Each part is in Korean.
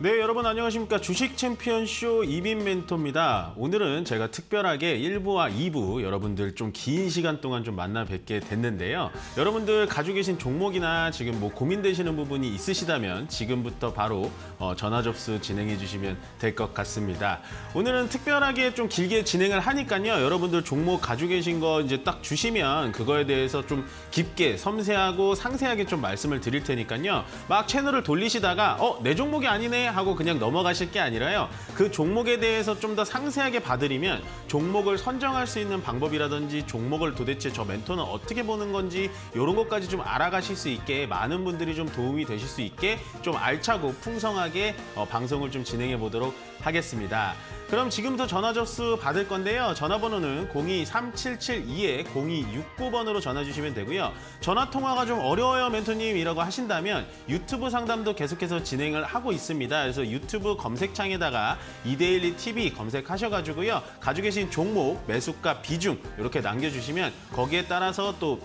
네, 여러분 안녕하십니까. 주식 챔피언쇼 이민 멘토입니다. 오늘은 제가 특별하게 1부와 2부 여러분들 좀 긴 시간 동안 좀 만나 뵙게 됐는데요. 여러분들 가지고 계신 종목이나 지금 뭐 고민되시는 부분이 있으시다면 지금부터 바로 어, 전화 접수 진행해 주시면 될 것 같습니다. 오늘은 특별하게 좀 길게 진행을 하니까요. 여러분들 종목 가지고 계신 거 이제 딱 주시면 그거에 대해서 좀 깊게 섬세하고 상세하게 좀 말씀을 드릴 테니까요. 막 채널을 돌리시다가 어, 내 종목이 아니네 하고 그냥 넘어가실 게 아니라요. 그 종목에 대해서 좀 더 상세하게 봐드리면 종목을 선정할 수 있는 방법이라든지 종목을 도대체 저 멘토는 어떻게 보는 건지 이런 것까지 좀 알아가실 수 있게 많은 분들이 좀 도움이 되실 수 있게 좀 알차고 풍성하게 어, 방송을 좀 진행해 보도록 하겠습니다. 그럼 지금부터 전화 접수 받을 건데요. 전화번호는 023772-0269번으로 전화 주시면 되고요. 전화 통화가 좀 어려워요, 멘토님이라고 하신다면 유튜브 상담도 계속해서 진행을 하고 있습니다. 그래서 유튜브 검색창에다가 이데일리 TV 검색하셔가지고요. 가지고 계신 종목, 매수가, 비중 이렇게 남겨주시면 거기에 따라서 또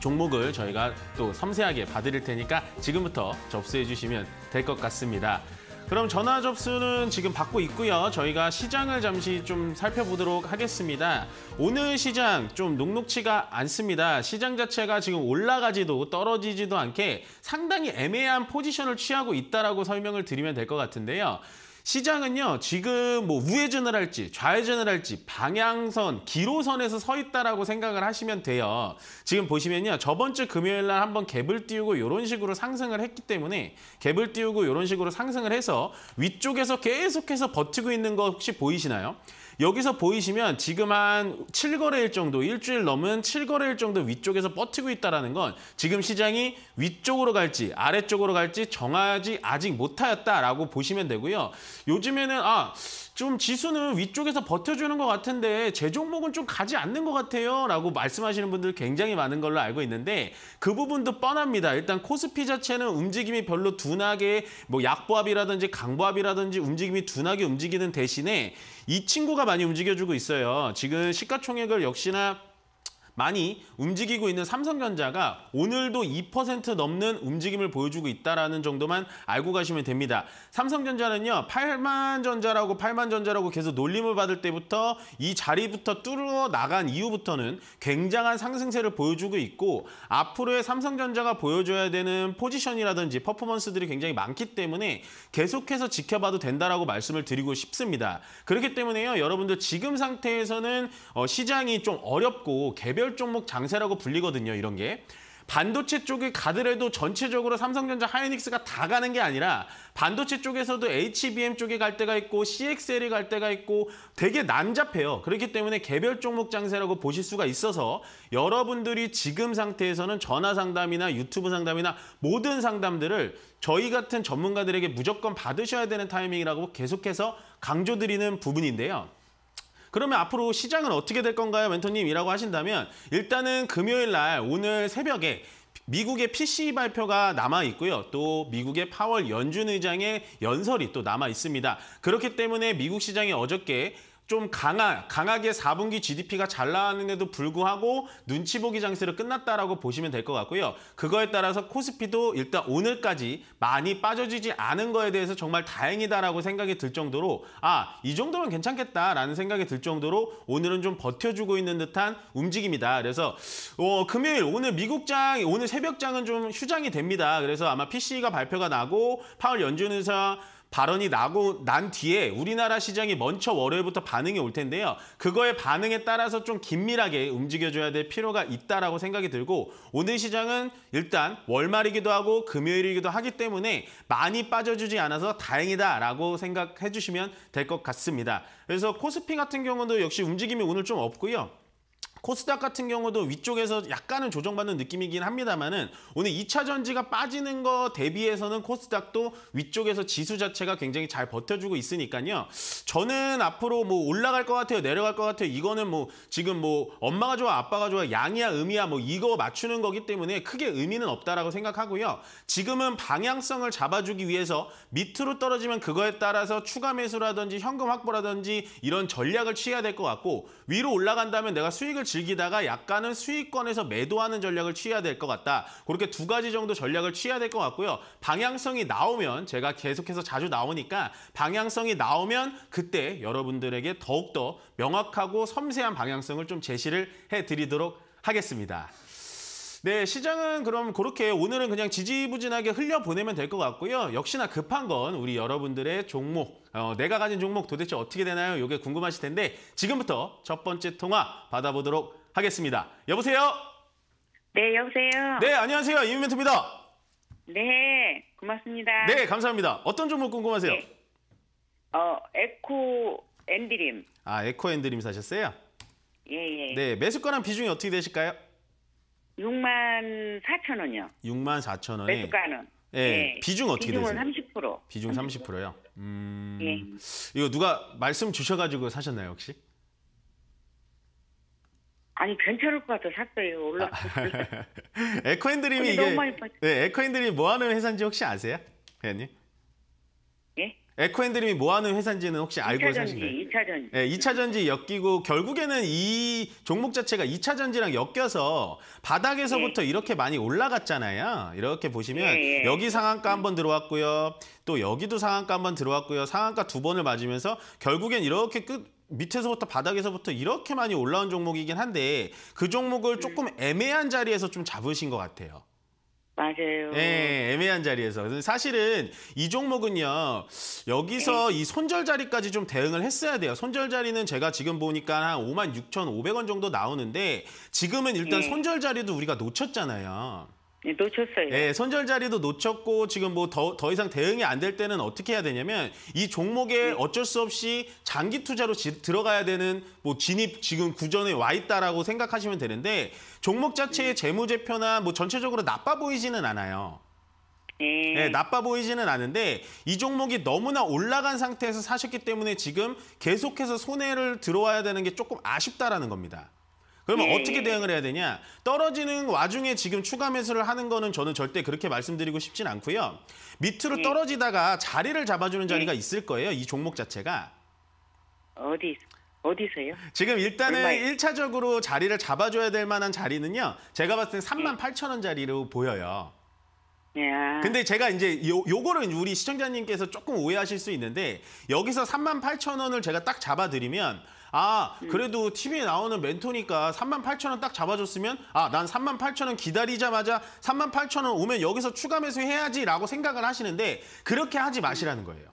종목을 저희가 또 섬세하게 봐드릴 테니까 지금부터 접수해 주시면 될 것 같습니다. 그럼 전화 접수는 지금 받고 있고요. 저희가 시장을 잠시 좀 살펴보도록 하겠습니다. 오늘 시장 좀 녹록치가 않습니다. 시장 자체가 지금 올라가지도 떨어지지도 않게 상당히 애매한 포지션을 취하고 있다라고 설명을 드리면 될 것 같은데요. 시장은요 지금 뭐 우회전을 할지 좌회전을 할지 방향선 기로선에서 서 있다라고 생각을 하시면 돼요 지금 보시면요 저번 주 금요일 날 한번 갭을 띄우고 이런 식으로 상승을 했기 때문에 갭을 띄우고 이런 식으로 상승을 해서 위쪽에서 계속해서 버티고 있는 거 혹시 보이시나요? 여기서 보이시면 지금 한 7거래일 정도, 일주일 넘은 7거래일 정도 위쪽에서 버티고 있다는 건 지금 시장이 위쪽으로 갈지 아래쪽으로 갈지 정하지 아직 못하였다라고 보시면 되고요. 요즘에는 아좀 지수는 위쪽에서 버텨주는 것 같은데 제 종목은 좀 가지 않는 것 같아요 라고 말씀하시는 분들 굉장히 많은 걸로 알고 있는데 그 부분도 뻔합니다. 일단 코스피 자체는 움직임이 별로 둔하게 뭐 약보합이라든지 강보합이라든지 움직임이 둔하게 움직이는 대신에 이 친구가 많이 움직여주고 있어요. 지금 시가총액을 역시나 많이 움직이고 있는 삼성전자가 오늘도 2% 넘는 움직임을 보여주고 있다는 라 정도만 알고 가시면 됩니다. 삼성전자는요. 8만 전자라고 8만 전자라고 계속 놀림을 받을 때부터 이 자리부터 뚫어 나간 이후부터는 굉장한 상승세를 보여주고 있고 앞으로의 삼성전자가 보여줘야 되는 포지션이라든지 퍼포먼스들이 굉장히 많기 때문에 계속해서 지켜봐도 된다라고 말씀을 드리고 싶습니다. 그렇기 때문에요. 여러분들 지금 상태에서는 어, 시장이 좀 어렵고 개별 종목 장세라고 불리거든요. 이런 게. 반도체 쪽이 가더라도 전체적으로 삼성전자 하이닉스가 다 가는 게 아니라 반도체 쪽에서도 HBM 쪽에 갈 때가 있고 CXL이 갈 때가 있고 되게 난잡해요. 그렇기 때문에 개별 종목 장세라고 보실 수가 있어서 여러분들이 지금 상태에서는 전화 상담이나 유튜브 상담이나 모든 상담들을 저희 같은 전문가들에게 무조건 받으셔야 되는 타이밍이라고 계속해서 강조드리는 부분인데요. 그러면 앞으로 시장은 어떻게 될 건가요, 멘토님? 이라고 하신다면 일단은 금요일 날 오늘 새벽에 미국의 p c e 발표가 남아 있고요. 또 미국의 파월 연준 의장의 연설이 또 남아 있습니다. 그렇기 때문에 미국 시장이 어저께 좀 강하, 강하게 4분기 GDP가 잘 나왔는데도 불구하고 눈치 보기 장세로 끝났다라고 보시면 될 것 같고요. 그거에 따라서 코스피도 일단 오늘까지 많이 빠져지지 않은 거에 대해서 정말 다행이다라고 생각이 들 정도로 아, 이 정도면 괜찮겠다라는 생각이 들 정도로 오늘은 좀 버텨주고 있는 듯한 움직임이다. 그래서 어, 금요일 오늘 미국장, 오늘 새벽장은 좀 휴장이 됩니다. 그래서 아마 PC가 발표가 나고 파월 연준 의사 발언이 나고 난 뒤에 우리나라 시장이 먼저 월요일부터 반응이 올 텐데요. 그거의 반응에 따라서 좀 긴밀하게 움직여줘야 될 필요가 있다라고 생각이 들고 오늘 시장은 일단 월말이기도 하고 금요일이기도 하기 때문에 많이 빠져주지 않아서 다행이다라고 생각해 주시면 될 것 같습니다. 그래서 코스피 같은 경우도 역시 움직임이 오늘 좀 없고요. 코스닥 같은 경우도 위쪽에서 약간은 조정받는 느낌이긴 합니다만은 오늘 2차 전지가 빠지는 거 대비해서는 코스닥도 위쪽에서 지수 자체가 굉장히 잘 버텨주고 있으니까요. 저는 앞으로 뭐 올라갈 것 같아요, 내려갈 것 같아요. 이거는 뭐 지금 뭐 엄마가 좋아, 아빠가 좋아, 양이야, 음이야 뭐 이거 맞추는 거기 때문에 크게 의미는 없다라고 생각하고요. 지금은 방향성을 잡아주기 위해서 밑으로 떨어지면 그거에 따라서 추가 매수라든지 현금 확보라든지 이런 전략을 취해야 될 것 같고 위로 올라간다면 내가 수익을 즐기다가 약간은 수익권에서 매도하는 전략을 취해야 될 것 같다. 그렇게 두 가지 정도 전략을 취해야 될 것 같고요. 방향성이 나오면 제가 계속해서 자주 나오니까 방향성이 나오면 그때 여러분들에게 더욱더 명확하고 섬세한 방향성을 좀 제시를 해드리도록 하겠습니다. 네, 시장은 그럼 그렇게 오늘은 그냥 지지부진하게 흘려보내면 될 것 같고요. 역시나 급한 건 우리 여러분들의 종목, 어, 내가 가진 종목 도대체 어떻게 되나요? 이게 궁금하실 텐데 지금부터 첫 번째 통화 받아보도록 하겠습니다. 여보세요? 네, 여보세요? 네, 안녕하세요. 이민멘트입니다. 네, 고맙습니다. 네, 감사합니다. 어떤 종목 궁금하세요? 네. 어, 에코 엔드림. 아, 에코 엔드림 사셨어요? 예, 예. 네, 매수가랑 비중이 어떻게 되실까요? 6만 4천 원이요. 6만 4천 원에 매수가는. 예. 네. 비중 어떻게 비중은 되세요? 30%. 비중 30%요. 음. 예. 이거 누가 말씀 주셔가지고 사셨나요 혹시? 아니 괜찮을 것 같아 서 샀어요 아, 올라. 에코인드림이 이게 너무 많이 네, 에코앤드림 뭐 하는 회사인지 혹시 아세요, 회원님? 에코앤드림이 뭐 하는 회사인지는 혹시 알고 계신가요? 2차 전지, 2차 전지. 네, 2차 전지 엮이고 결국에는 이 종목 자체가 2차 전지랑 엮여서 바닥에서부터 네. 이렇게 많이 올라갔잖아요. 이렇게 보시면 네, 여기 상한가 한번 들어왔고요. 또 여기도 상한가 한번 들어왔고요. 상한가 두 번을 맞으면서 결국엔 이렇게 끝 밑에서부터 바닥에서부터 이렇게 많이 올라온 종목이긴 한데 그 종목을 음. 조금 애매한 자리에서 좀 잡으신 것 같아요. 맞아요. 예, 애매한 자리에서. 사실은 이 종목은요, 여기서 네. 이 손절 자리까지 좀 대응을 했어야 돼요. 손절 자리는 제가 지금 보니까 한 56,500원 정도 나오는데, 지금은 일단 네. 손절 자리도 우리가 놓쳤잖아요. 네, 놓쳤어요. 예, 손절 자리도 놓쳤고 지금 뭐 더 더 이상 대응이 안 될 때는 어떻게 해야 되냐면 이 종목에 네. 어쩔 수 없이 장기 투자로 지, 들어가야 되는 뭐 진입 지금 구전에 와 있다라고 생각하시면 되는데 종목 자체의 네. 재무제표나 뭐 전체적으로 나빠 보이지는 않아요. 네. 네, 나빠 보이지는 않은데 이 종목이 너무나 올라간 상태에서 사셨기 때문에 지금 계속해서 손해를 들어와야 되는 게 조금 아쉽다라는 겁니다. 그러면 네. 어떻게 대응을 해야 되냐? 떨어지는 와중에 지금 추가 매수를 하는 거는 저는 절대 그렇게 말씀드리고 싶진 않고요. 밑으로 네. 떨어지다가 자리를 잡아주는 예. 자리가 있을 거예요. 이 종목 자체가. 어디 어디서요? 지금 일단은 일차적으로 자리를 잡아줘야 될 만한 자리는요. 제가 봤을 때 3만 8천 원 자리로 보여요. 근데 제가 이제 요, 요거를 우리 시청자님께서 조금 오해하실 수 있는데 여기서 3만 8천 원을 제가 딱 잡아드리면 아 그래도 TV에 나오는 멘토니까 3만 8천 원 딱 잡아줬으면 아난 3만 8천 원 기다리자마자 3만 8천 원 오면 여기서 추가 매수해야지라고 생각을 하시는데 그렇게 하지 마시라는 거예요.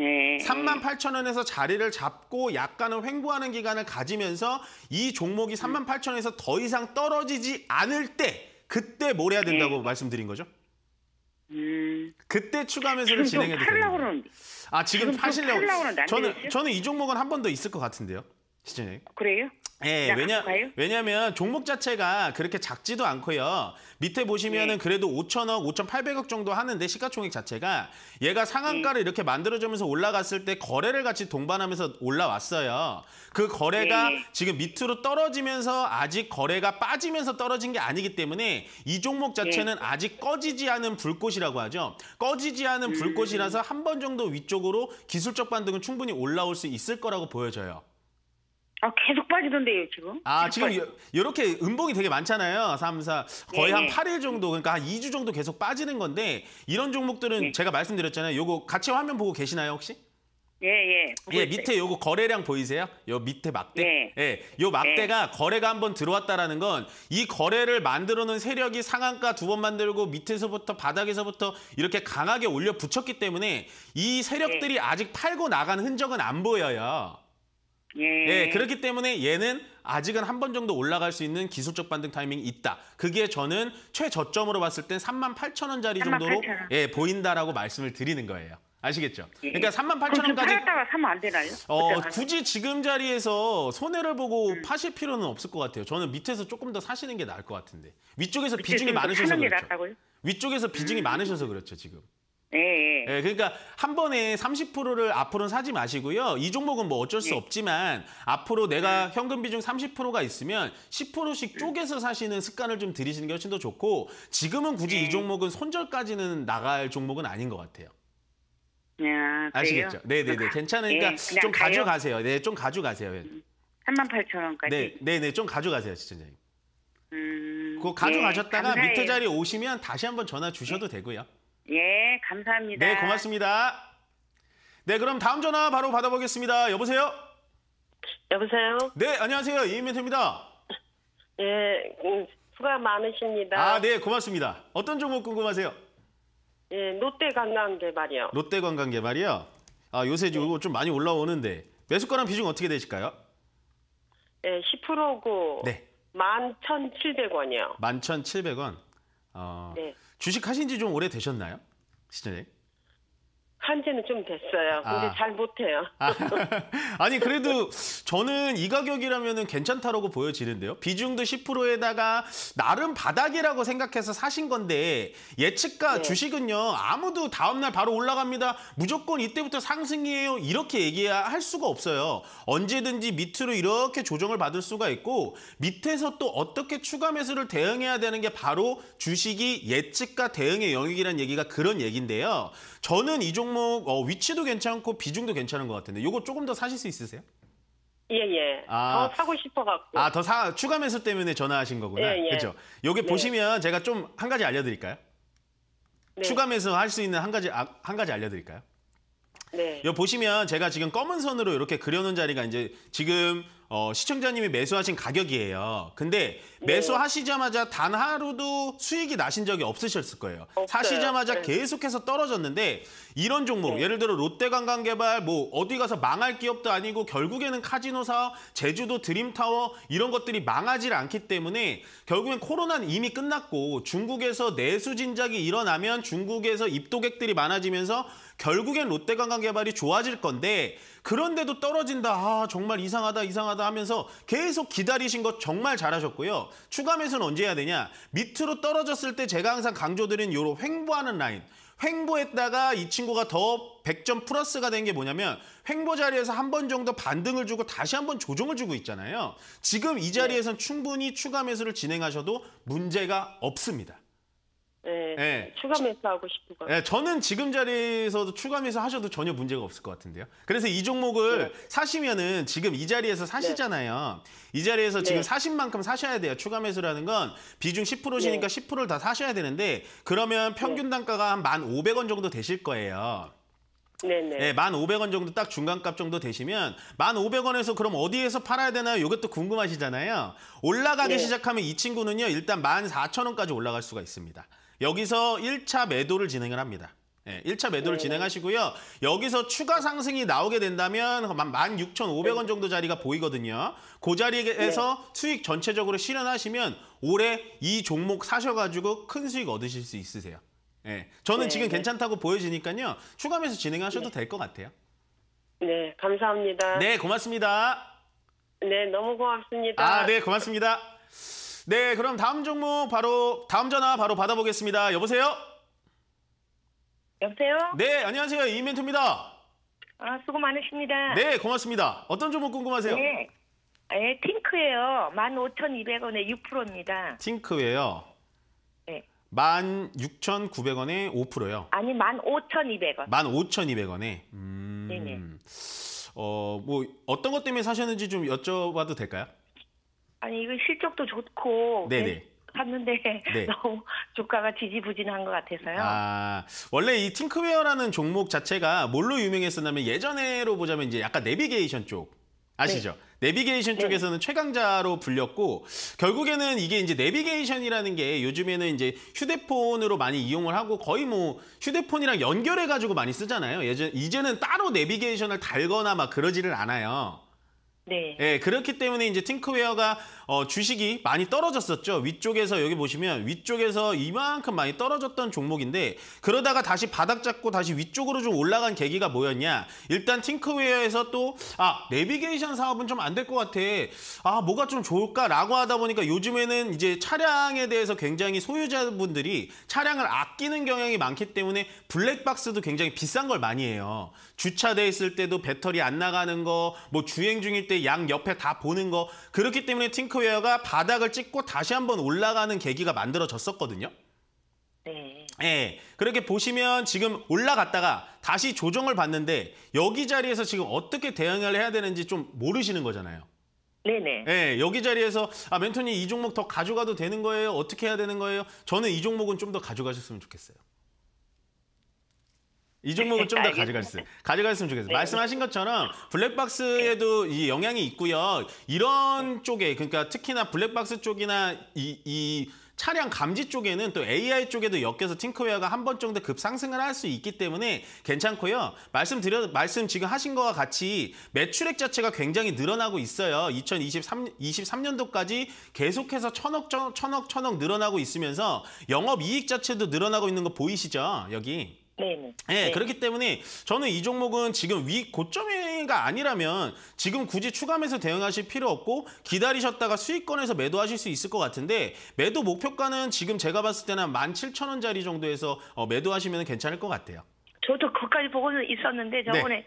예. 3만 예. 8천 원에서 자리를 잡고 약간은 횡보하는 기간을 가지면서 이 종목이 3만 8천 원에서 더 이상 떨어지지 않을 때 그때 뭘 해야 된다고 예. 말씀드린 거죠? 음. 그때 추가 매수를 진행해도 되는 거예요. 아 지금 지금 좀시려고 저는 저는 이 종목은 한 번 더 있을 것 같은데요, 시즌에. 그래요? 예, 네, 왜냐, 왜냐면 종목 자체가 그렇게 작지도 않고요. 밑에 보시면은 네. 그래도 5천억, 5,800억 정도 하는데 시가총액 자체가 얘가 상한가를 네. 이렇게 만들어주면서 올라갔을 때 거래를 같이 동반하면서 올라왔어요. 그 거래가 네. 지금 밑으로 떨어지면서 아직 거래가 빠지면서 떨어진 게 아니기 때문에 이 종목 네. 자체는 아직 꺼지지 않은 불꽃이라고 하죠. 꺼지지 않은 음. 불꽃이라서 한 번 정도 위쪽으로 기술적 반등은 충분히 올라올 수 있을 거라고 보여져요. 아 계속 빠지던데요 지금. 아 지금 이렇게 음봉이 되게 많잖아요. 3, 4 거의 네. 한 8일 정도 그러니까 한 2주 정도 계속 빠지는 건데 이런 종목들은 네. 제가 말씀드렸잖아요. 요거 같이 화면 보고 계시나요 혹시? 예예. 예, 예, 예 밑에 요거 거래량 보이세요? 요 밑에 막대. 예. 예. 요 네. 막대가 예. 거래가 한번 들어왔다라는 건 이 거래를 만들어 놓은 세력이 상한가 두 번 만들고 밑에서부터 바닥에서부터 이렇게 강하게 올려 붙였기 때문에 이 세력들이 아직 팔고 나간 흔적은 안 보여요. 예. 예. 그렇기 때문에 얘는 아직은 한 번 정도 올라갈 수 있는 기술적 반등 타이밍이 있다. 그게 저는 최저점으로 봤을 땐 3만 8천 원짜리 38,000원. 정도로 예, 보인다라고 말씀을 드리는 거예요. 아시겠죠? 예. 그러니까 3만 8천 원까지 팔다가 사면 안 되나요? 어, 굳이 지금 자리에서 손해를 보고 음. 파실 필요는 없을 것 같아요. 저는 밑에서 조금 더 사시는 게 나을 것 같은데. 위쪽에서 비중이 많으셔서 그렇죠. 위쪽에서 비중이 음. 많으셔서 그렇죠, 지금. 예, 예. 예. 그러니까 한 번에 30%를 앞으로는 사지 마시고요. 이 종목은 뭐 어쩔 수 예. 없지만 앞으로 내가 음. 현금 비중 30%가 있으면 10%씩 음. 쪼개서 사시는 습관을 좀 들이시는 게 훨씬 더 좋고 지금은 굳이 이 예. 종목은 손절까지는 나갈 종목은 아닌 것 같아요. 야, 아, 아시겠죠? 네네네. 괜찮으니까 예, 그러니까 좀 가요? 가져가세요. 네, 좀 가져가세요. 3만 음, 8천 원까지. 네, 네네. 네, 좀 가져가세요, 시청자님 음, 그거 가져가셨다가 네, 밑에 자리 에 오시면 다시 한번 전화 주셔도 되고요. 예, 감사합니다. 네, 고맙습니다. 네, 그럼 다음 전화 바로 받아보겠습니다. 여보세요? 여보세요? 네, 안녕하세요. 이민태입니다. 예, 음, 수가 많으십니다. 아, 네, 고맙습니다. 어떤 종목 궁금하세요? 예, 롯데 관광 개발이요. 롯데 관광 개발이요? 아, 요새 지거좀 네. 많이 올라오는데 매수가랑 비중 어떻게 되실까요? 예, 10%고 네. 11,700원이요. 11,700원? 어, 네. 주식하신 지 좀 오래되셨나요? 시장님? 한지는 좀 됐어요. 근데 아. 잘 못해요. 아. 니 그래도 저는 이 가격이라면 괜찮다라고 보여지는데요. 비중도 10%에다가 나름 바닥이라고 생각해서 사신 건데 예측과 네. 주식은요. 아무도 다음날 바로 올라갑니다. 무조건 이때부터 상승이에요. 이렇게 얘기할 수가 없어요. 언제든지 밑으로 이렇게 조정을 받을 수가 있고 밑에서 또 어떻게 추가 매수를 대응해야 되는 게 바로 주식이 예측과 대응의 영역이라는 얘기가 그런 얘기인데요. 저는 이 종목 종목 뭐, 어, 위치도 괜찮고 비중도 괜찮은 것 같은데 요거 조금 더 사실 수 있으세요? 예예. 예. 아, 더 사고 싶어갖고. 아더 사 추가 매수 때문에 전화하신 거구나. 예, 예. 그렇죠. 요게 네. 보시면 제가 좀 한 가지 알려드릴까요? 네. 추가 매수 할 수 있는 한 가지 아, 한 가지 알려드릴까요? 네. 여 보시면 제가 지금 검은 선으로 이렇게 그려놓은 자리가 이제 지금 어, 시청자님이 매수하신 가격이에요. 근데 음. 매수하시자마자 단 하루도 수익이 나신 적이 없으셨을 거예요. 없어요. 사시자마자 네. 계속해서 떨어졌는데 이런 종목, 네. 예를 들어 롯데관광개발, 뭐 어디 가서 망할 기업도 아니고 결국에는 카지노 사업, 제주도 드림타워 이런 것들이 망하질 않기 때문에 결국엔 코로나는 이미 끝났고 중국에서 내수 진작이 일어나면 중국에서 입도객들이 많아지면서 결국엔 롯데관광개발이 좋아질 건데 그런데도 떨어진다. 아, 정말 이상하다, 이상하다 하면서 계속 기다리신 것 정말 잘하셨고요. 추가 매수는 언제 해야 되냐? 밑으로 떨어졌을 때 제가 항상 강조드린 요로 횡보하는 라인. 횡보했다가 이 친구가 더 100점 플러스가 된 게 뭐냐면 횡보 자리에서 한 번 정도 반등을 주고 다시 한 번 조정을 주고 있잖아요. 지금 이 자리에선 충분히 추가 매수를 진행하셔도 문제가 없습니다. 네, 네. 추가 매수하고 싶은 거예요. 네, 저는 지금 자리에서도 추가 매수 하셔도 전혀 문제가 없을 것 같은데요. 그래서 이 종목을 네. 사시면은 지금 이 자리에서 사시잖아요. 이 자리에서 지금 네. 사신 만큼 사셔야 돼요. 추가 매수라는 건 비중 10%시니까 10%를 다 사셔야 되는데 그러면 네. 평균 단가가 한 1,500원 정도 되실 거예요. 네네. 네, 1,500원 정도 딱 중간값 정도 되시면 1,500원에서 그럼 어디에서 팔아야 되나요? 이것도 궁금하시잖아요. 올라가기 네. 시작하면 이 친구는요. 일단 14,000원까지 올라갈 수가 있습니다. 여기서 1차 매도를 진행을 합니다. 예, 1차 매도를 네. 진행하시고요. 여기서 추가 상승이 나오게 된다면 16,500원 정도 자리가 보이거든요. 그 자리에서 네. 수익 전체적으로 실현하시면 올해 이 종목 사셔가지고 큰 수익 얻으실 수 있으세요. 예, 저는 네. 지금 네. 괜찮다고 보여지니까요. 추가하면서 진행하셔도 네. 될것 같아요. 네, 감사합니다. 네, 고맙습니다. 네, 너무 고맙습니다. 아, 네, 고맙습니다. 네, 그럼 다음 종목 바로 다음 전화 바로 받아보겠습니다. 여보세요? 여보세요? 네, 안녕하세요. 이멘트입니다. 아, 수고 많으십니다. 네, 고맙습니다. 어떤 종목 궁금하세요? 네. 네, 팅크예요. 15,200원에 6%입니다. 팅크예요. 네. 16,900원에 5%요. 아니, 15,200원. 15,200원에. 음. 네네. 어, 뭐 어떤 것 때문에 사셨는지 좀 여쭤봐도 될까요? 아니 이거 실적도 좋고 네네. 네, 네. 봤는데 네. 너무 주가가 지지부진한 것 같아서요. 아 원래 이 팅크웨어라는 종목 자체가 뭘로 유명했었냐면 예전에로 보자면 이제 약간 내비게이션 쪽 아시죠? 네. 비게이션 네. 쪽에서는 네. 최강자로 불렸고 결국에는 이게 이제 내비게이션이라는 게 요즘에는 이제 휴대폰으로 많이 이용을 하고 거의 뭐 휴대폰이랑 연결해 가지고 많이 쓰잖아요. 예전 이제는 따로 내비게이션을 달거나 막 그러지를 않아요. 네. 예, 그렇기 때문에 이제 팅크웨어가 어, 주식이 많이 떨어졌었죠. 위쪽에서 여기 보시면 위쪽에서 이만큼 많이 떨어졌던 종목인데 그러다가 다시 바닥 잡고 다시 위쪽으로 좀 올라간 계기가 뭐였냐. 일단 팅크웨어에서 또 아, 내비게이션 사업은 좀 안 될 것 같아. 아, 뭐가 좀 좋을까라고 하다 보니까 요즘에는 이제 차량에 대해서 굉장히 소유자분들이 차량을 아끼는 경향이 많기 때문에 블랙박스도 굉장히 비싼 걸 많이 해요. 주차돼 있을 때도 배터리 안 나가는 거, 뭐 주행 중일 때 양 옆에 다 보는 거. 그렇기 때문에 팅크 테이크웨어가 바닥을 찍고 다시 한번 올라가는 계기가 만들어졌었거든요. 네. 예. 그렇게 보시면 지금 올라갔다가 다시 조정을 받는데 여기 자리에서 지금 어떻게 대응을 해야 되는지 좀 모르시는 거잖아요. 네네. 예, 여기 자리에서 아 멘토님 이 종목 더 가져가도 되는 거예요? 어떻게 해야 되는 거예요? 저는 이 종목은 좀 더 가져가셨으면 좋겠어요. 이 종목을 좀더 가져갔어요. 가져갔으면 좋겠어요. 네. 말씀하신 것처럼 블랙박스에도 네. 이 영향이 있고요. 이런 네. 쪽에 그러니까 특히나 블랙박스 쪽이나 이, 이 차량 감지 쪽에는 또 AI 쪽에도 엮여서 팅크웨어가한 번 정도 급상승을 할 수 있기 때문에 괜찮고요. 말씀드려 말씀 지금 하신 거와 같이 매출액 자체가 굉장히 늘어나고 있어요. 2023 23년도까지 계속해서 천억 천억 천억 늘어나고 있으면서 영업 이익 자체도 늘어나고 있는 거 보이시죠? 여기. 네네. 예, 네. 그렇기 때문에 저는 이 종목은 지금 위 고점이가 아니라면 지금 굳이 추가 매수 대응하실 필요 없고 기다리셨다가 수익권에서 매도하실 수 있을 것 같은데 매도 목표가는 지금 제가 봤을 때는 17,000원짜리 정도에서 어, 매도하시면 괜찮을 것 같아요. 저도 거까지 보고는 있었는데 저번에 네.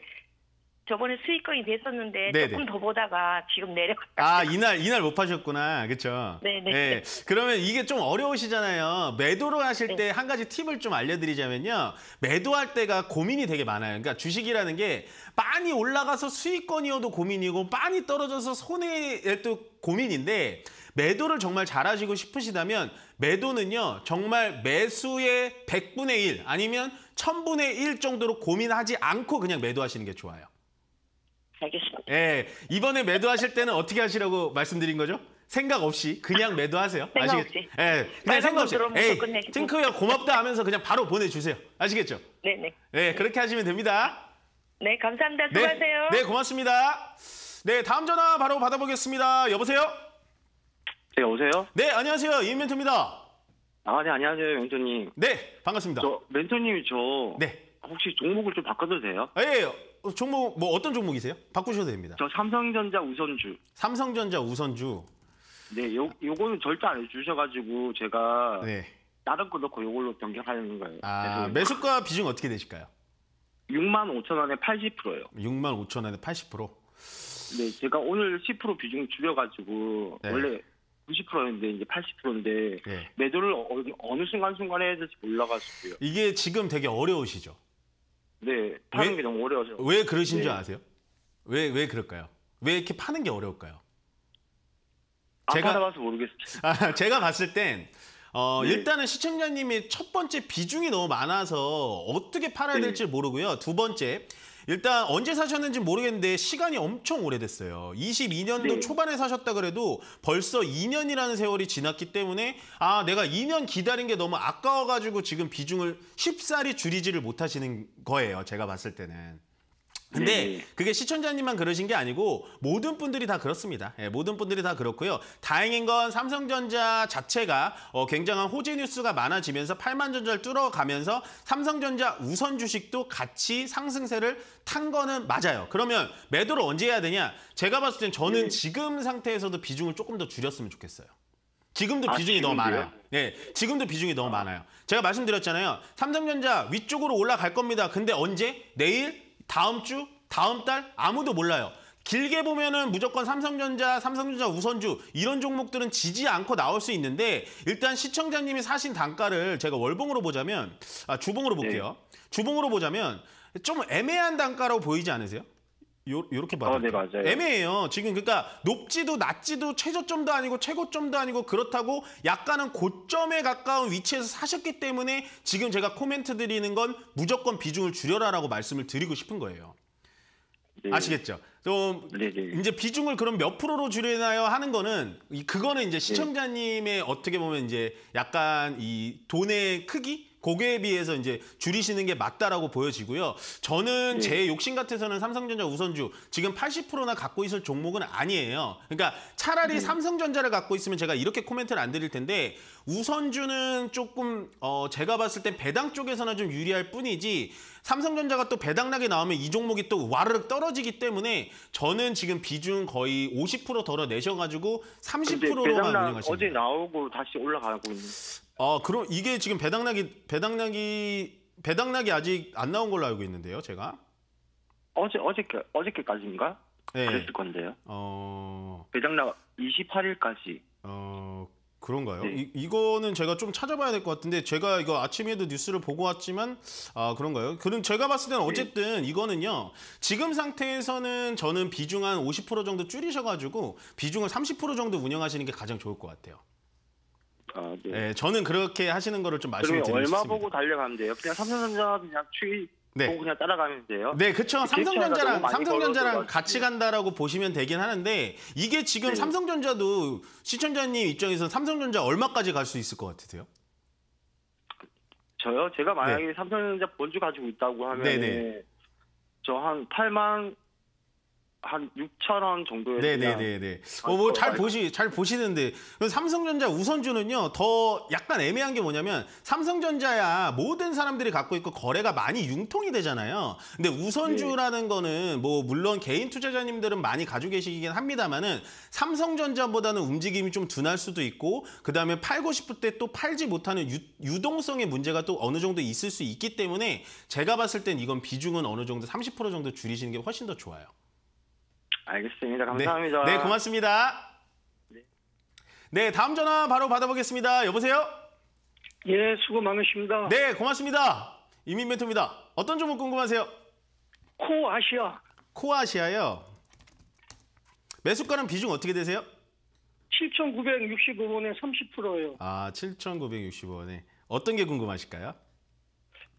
저번에 수익권이 됐었는데 네네. 조금 더 보다가 지금 내려갔다아 이날 이날 못 파셨구나, 그렇죠? 네네. 네. 그러면 이게 좀 어려우시잖아요. 매도를 하실 네. 때한 가지 팁을 좀 알려드리자면요. 매도할 때가 고민이 되게 많아요. 그러니까 주식이라는 게 많이 올라가서 수익권이어도 고민이고 많이 떨어져서 손해 도 고민인데 매도를 정말 잘하시고 싶으시다면 매도는요 정말 매수의 100분의 1 아니면 1000분의 1 정도로 고민하지 않고 그냥 매도하시는 게 좋아요. 알겠습니다. 예, 이번에 매도하실 때는 어떻게 하시라고 말씀드린 거죠? 생각 없이 그냥 매도하세요. 아시겠... 없 예, 그냥 생각 없이. 에이, 팅크야 고맙다 하면서 그냥 바로 보내주세요. 아시겠죠? 네네. 네, 그렇게 하시면 됩니다. 네, 감사합니다. 네, 수고하세요. 네, 네 고맙습니다. 네, 다음 전화 바로 받아보겠습니다. 여보세요? 네, 여보세요? 네, 안녕하세요. 이멘트입니다. 아, 네, 안녕하세요. 멘토님. 네, 반갑습니다. 저, 멘토님, 저. 네. 혹시 종목을 좀 바꿔도 돼요? 아, 예, 예. 어, 종목 뭐 어떤 종목이세요? 바꾸셔도 됩니다. 저 삼성전자 우선주. 삼성전자 우선주. 네, 요 요거는 절대 안 해주셔가지고 제가 네. 다른 거 넣고 요걸로 변경하는 거예요. 아, 매수가 비중 어떻게 되실까요? 6만 5천 원에 80%요. 예 6만 5천 원에 80%. 네, 제가 오늘 10% 비중 줄여가지고 네. 원래 90%였는데 이제 80%인데 네. 매도를 어, 어느 순간 순간에 해야 될지 몰라가지고요. 이게 지금 되게 어려우시죠? 네, 파는 왜, 게 너무 어려워서. 왜 그러신 네. 줄 아세요? 왜, 왜 그럴까요? 왜 이렇게 파는 게 어려울까요? 아, 제가 봐서 모르겠어요. 아, 제가 봤을 땐 어, 네. 일단은 시청자님이 첫 번째 비중이 너무 많아서 어떻게 팔아야 네. 될지 모르고요. 두 번째 일단 언제 사셨는지 모르겠는데 시간이 엄청 오래됐어요. 22년도 네. 초반에 사셨다 그래도 벌써 2년이라는 세월이 지났기 때문에 아 내가 2년 기다린 게 너무 아까워가지고 지금 비중을 쉽사리 줄이지를 못하시는 거예요. 제가 봤을 때는. 근데 네, 네. 그게 시청자님만 그러신 게 아니고 모든 분들이 다 그렇습니다. 예, 모든 분들이 다 그렇고요. 다행인 건 삼성전자 자체가 어, 굉장한 호재 뉴스가 많아지면서 8만 전자를 뚫어가면서 삼성전자 우선 주식도 같이 상승세를 탄 거는 맞아요. 그러면 매도를 언제 해야 되냐? 제가 봤을 땐 저는 예. 지금 상태에서도 비중을 조금 더 줄였으면 좋겠어요. 지금도 아, 비중이 너무 많아요. 네, 지금도 비중이 너무 아. 많아요. 제가 말씀드렸잖아요. 삼성전자 위쪽으로 올라갈 겁니다. 근데 언제? 내일? 다음 주, 다음 달 아무도 몰라요. 길게 보면은 무조건 삼성전자, 삼성전자 우선주 이런 종목들은 지지 않고 나올 수 있는데 일단 시청자님이 사신 단가를 제가 월봉으로 보자면 아, 주봉으로 볼게요. 네. 주봉으로 보자면 좀 애매한 단가로 보이지 않으세요? 요, 요렇게 봐도 아, 어, 네, 맞아요. 애매해요. 지금 그러니까 높지도 낮지도 최저점도 아니고 최고점도 아니고 그렇다고 약간은 고점에 가까운 위치에서 사셨기 때문에 지금 제가 코멘트 드리는 건 무조건 비중을 줄여라라고 말씀을 드리고 싶은 거예요. 네. 아시겠죠? 좀 네네. 이제 비중을 그럼 몇 프로로 줄여나요 하는 거는 그거는 이제 네. 시청자님의 네. 어떻게 보면 이제 약간 이 돈의 크기 고개에 비해서 이제 줄이시는 게 맞다라고 보여지고요. 저는 예. 제 욕심 같아서는 삼성전자 우선주 지금 80%나 갖고 있을 종목은 아니에요. 그러니까 차라리 네. 삼성전자를 갖고 있으면 제가 이렇게 코멘트를 안 드릴 텐데 우선주는 조금 어 제가 봤을 땐 배당 쪽에서나 좀 유리할 뿐이지 삼성전자가 또 배당락이 나오면 이 종목이 또와르르 떨어지기 때문에 저는 지금 비중 거의 50% 덜어 내셔가지고 30%로만 운영하시는 거예 어제 나오고 다시 올라가고 있는. 아 그럼 이게 지금 배당락이 배당락이 배당락이 아직 안 나온 걸로 알고 있는데요, 제가. 어제 어저께 어저께까지인가? 네. 그랬을 건데요. 어. 배당락 28일까지. 어 그런가요? 네. 이, 이거는 제가 좀 찾아봐야 될 것 같은데 제가 이거 아침에도 뉴스를 보고 왔지만 아 그런가요? 그럼 제가 봤을 때는 네. 어쨌든 네. 이거는요 지금 상태에서는 저는 비중 한 50% 정도 줄이셔가지고 비중을 30% 정도 운영하시는 게 가장 좋을 것 같아요. 아, 네. 네, 저는 그렇게 하시는 거를 좀 말씀을 드리고 얼마 싶습니다. 보고 달려가면 돼요? 그냥 삼성전자 그냥 추이 네. 보고 그냥 따라가면 돼요. 네, 그렇죠. 삼성전자랑 삼성전자랑 같이 간다라고 보시면 되긴 하는데 이게 지금 네. 삼성전자도 시청자님 입장에서 삼성전자 얼마까지 갈 수 있을 것 같으세요? 저요? 제가 만약에 네. 삼성전자 본주 가지고 있다고 하면 저 한 8만 한 6천 원 정도에 네네네네. 네, 네, 네. 아, 어, 뭐잘 어, 보시 잘 보시는데 삼성전자 우선주는요 더 약간 애매한 게 뭐냐면 삼성전자야 모든 사람들이 갖고 있고 거래가 많이 융통이 되잖아요. 근데 우선주라는 네. 거는 뭐 물론 개인 투자자님들은 많이 가지고 계시긴 합니다만은 삼성전자보다는 움직임이 좀 둔할 수도 있고 그 다음에 팔고 싶을 때 또 팔지 못하는 유, 유동성의 문제가 또 어느 정도 있을 수 있기 때문에 제가 봤을 땐 이건 비중은 어느 정도 30% 정도 줄이시는 게 훨씬 더 좋아요. 알겠습니다. 네. 감사합니다. 네, 네 고맙습니다. 네. 네, 다음 전화 바로 받아보겠습니다. 여보세요? 예, 수고 많으십니다. 네, 고맙습니다. 이민 멘토입니다. 어떤 종목 궁금하세요? 코아시아. 코아시아요? 매수가는 비중 어떻게 되세요? 7,965원에 30%예요. 아, 7,965원에. 어떤 게 궁금하실까요?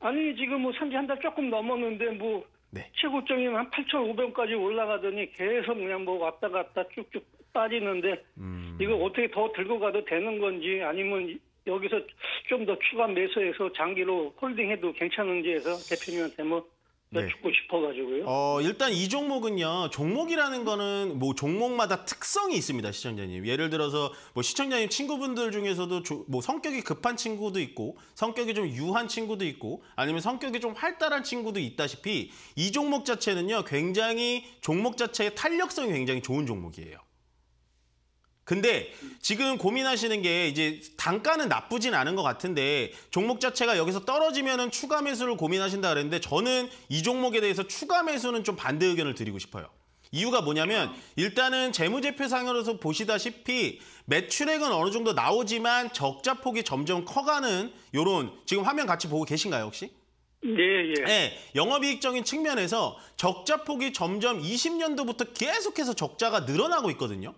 아니, 지금 뭐 산지 한 달 조금 넘었는데 뭐 네. 최고점이 한 8,500원까지 올라가더니 계속 그냥 뭐 왔다 갔다 쭉쭉 빠지는데 음. 이거 어떻게 더 들고 가도 되는 건지 아니면 여기서 좀 더 추가 매수해서 장기로 홀딩해도 괜찮은지 해서 대표님한테 뭐 여죽고 네. 싶어가지고요. 어, 일단 이 종목은요, 종목이라는 거는 뭐 종목마다 특성이 있습니다, 시청자님. 예를 들어서 뭐 시청자님 친구분들 중에서도 조, 뭐 성격이 급한 친구도 있고, 성격이 좀 유한 친구도 있고, 아니면 성격이 좀 활달한 친구도 있다시피 이 종목 자체는요, 굉장히 종목 자체의 탄력성이 굉장히 좋은 종목이에요. 근데 지금 고민하시는 게 이제 단가는 나쁘진 않은 것 같은데 종목 자체가 여기서 떨어지면은 추가 매수를 고민하신다 그랬는데 저는 이 종목에 대해서 추가 매수는 좀 반대 의견을 드리고 싶어요. 이유가 뭐냐면 일단은 재무제표상으로서 보시다시피 매출액은 어느 정도 나오지만 적자폭이 점점 커가는 요런 지금 화면 같이 보고 계신가요 혹시? 예, 예. 네, 영업이익적인 측면에서 적자폭이 점점 20년도부터 계속해서 적자가 늘어나고 있거든요.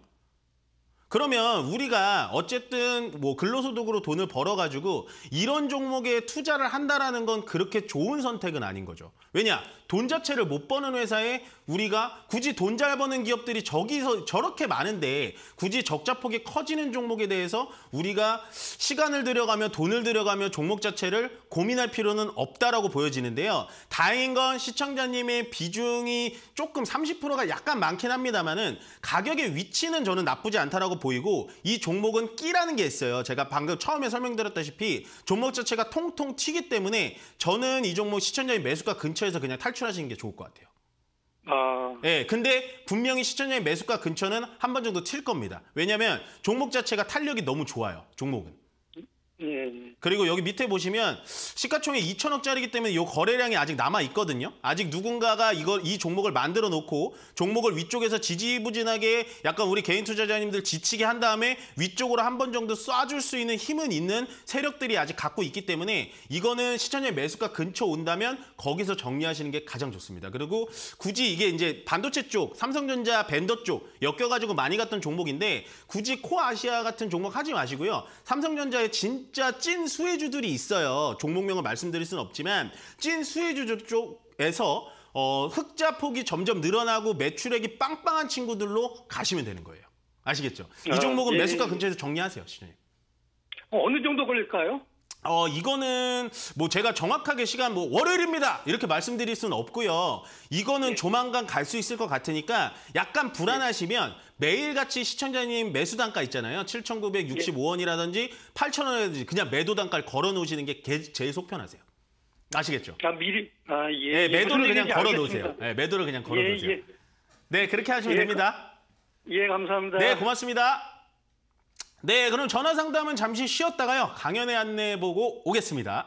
그러면 우리가 어쨌든 뭐 근로소득으로 돈을 벌어가지고 이런 종목에 투자를 한다라는 건 그렇게 좋은 선택은 아닌 거죠. 왜냐? 돈 자체를 못 버는 회사에 우리가 굳이 돈 잘 버는 기업들이 저기서 저렇게 많은데 굳이 적자폭이 커지는 종목에 대해서 우리가 시간을 들여가며 돈을 들여가며 종목 자체를 고민할 필요는 없다라고 보여지는데요. 다행인 건 시청자님의 비중이 조금 30%가 약간 많긴 합니다만은 가격의 위치는 저는 나쁘지 않다라고 보이고 이 종목은 끼라는 게 있어요. 제가 방금 처음에 설명드렸다시피 종목 자체가 통통 튀기 때문에 저는 이 종목 시청자의 매수가 근처에서 그냥 탈출 탈출하시는 게 좋을 것 같아요. 아. 예, 근데 분명히 시청자의 매수가 근처는 한 번 정도 칠 겁니다. 왜냐면 종목 자체가 탄력이 너무 좋아요. 종목은. 예, 예. 그리고 여기 밑에 보시면 시가총액 2천억짜리기 때문에 이 거래량이 아직 남아 있거든요. 아직 누군가가 이걸 이 종목을 만들어 놓고 종목을 위쪽에서 지지부진하게 약간 우리 개인 투자자님들 지치게 한 다음에 위쪽으로 한 번 정도 쏴줄 수 있는 힘은 있는 세력들이 아직 갖고 있기 때문에 이거는 시청의 매수가 근처 온다면 거기서 정리하시는 게 가장 좋습니다. 그리고 굳이 이게 이제 반도체 쪽, 삼성전자 밴더쪽 엮여가지고 많이 갔던 종목인데 굳이 코아시아 같은 종목 하지 마시고요. 삼성전자의 진 진짜 찐 수혜주들이 있어요. 종목명을 말씀드릴 순 없지만 찐수혜주 쪽에서 어, 흑자 폭이 점점 늘어나고 매출액이 빵빵한 친구들로 가시면 되는 거예요. 아시겠죠? 이 아, 종목은 예, 매수가 예. 근처에서 정리하세요, 시장님 어, 어느 정도 걸릴까요? 어 이거는 뭐 제가 정확하게 시간 뭐 월요일입니다 이렇게 말씀드릴 수는 없고요. 이거는 네. 조만간 갈 수 있을 것 같으니까 약간 예. 불안하시면 매일같이 시청자님 매수 단가 있잖아요. 7,965원이라든지 8,000원이라든지 그냥 매도 단가를 걸어 놓으시는 게 제일 속편하세요. 아시겠죠? 아 미리 아 예. 네, 매도를 그냥 걸어 놓으세요. 네, 매도를 그냥 걸어 놓으세요. 예, 예. 네 그렇게 하시면 예, 됩니다. 예 감사합니다. 네 고맙습니다. 네, 그럼 전화 상담은 잠시 쉬었다가요. 강연회 안내해 보고 오겠습니다.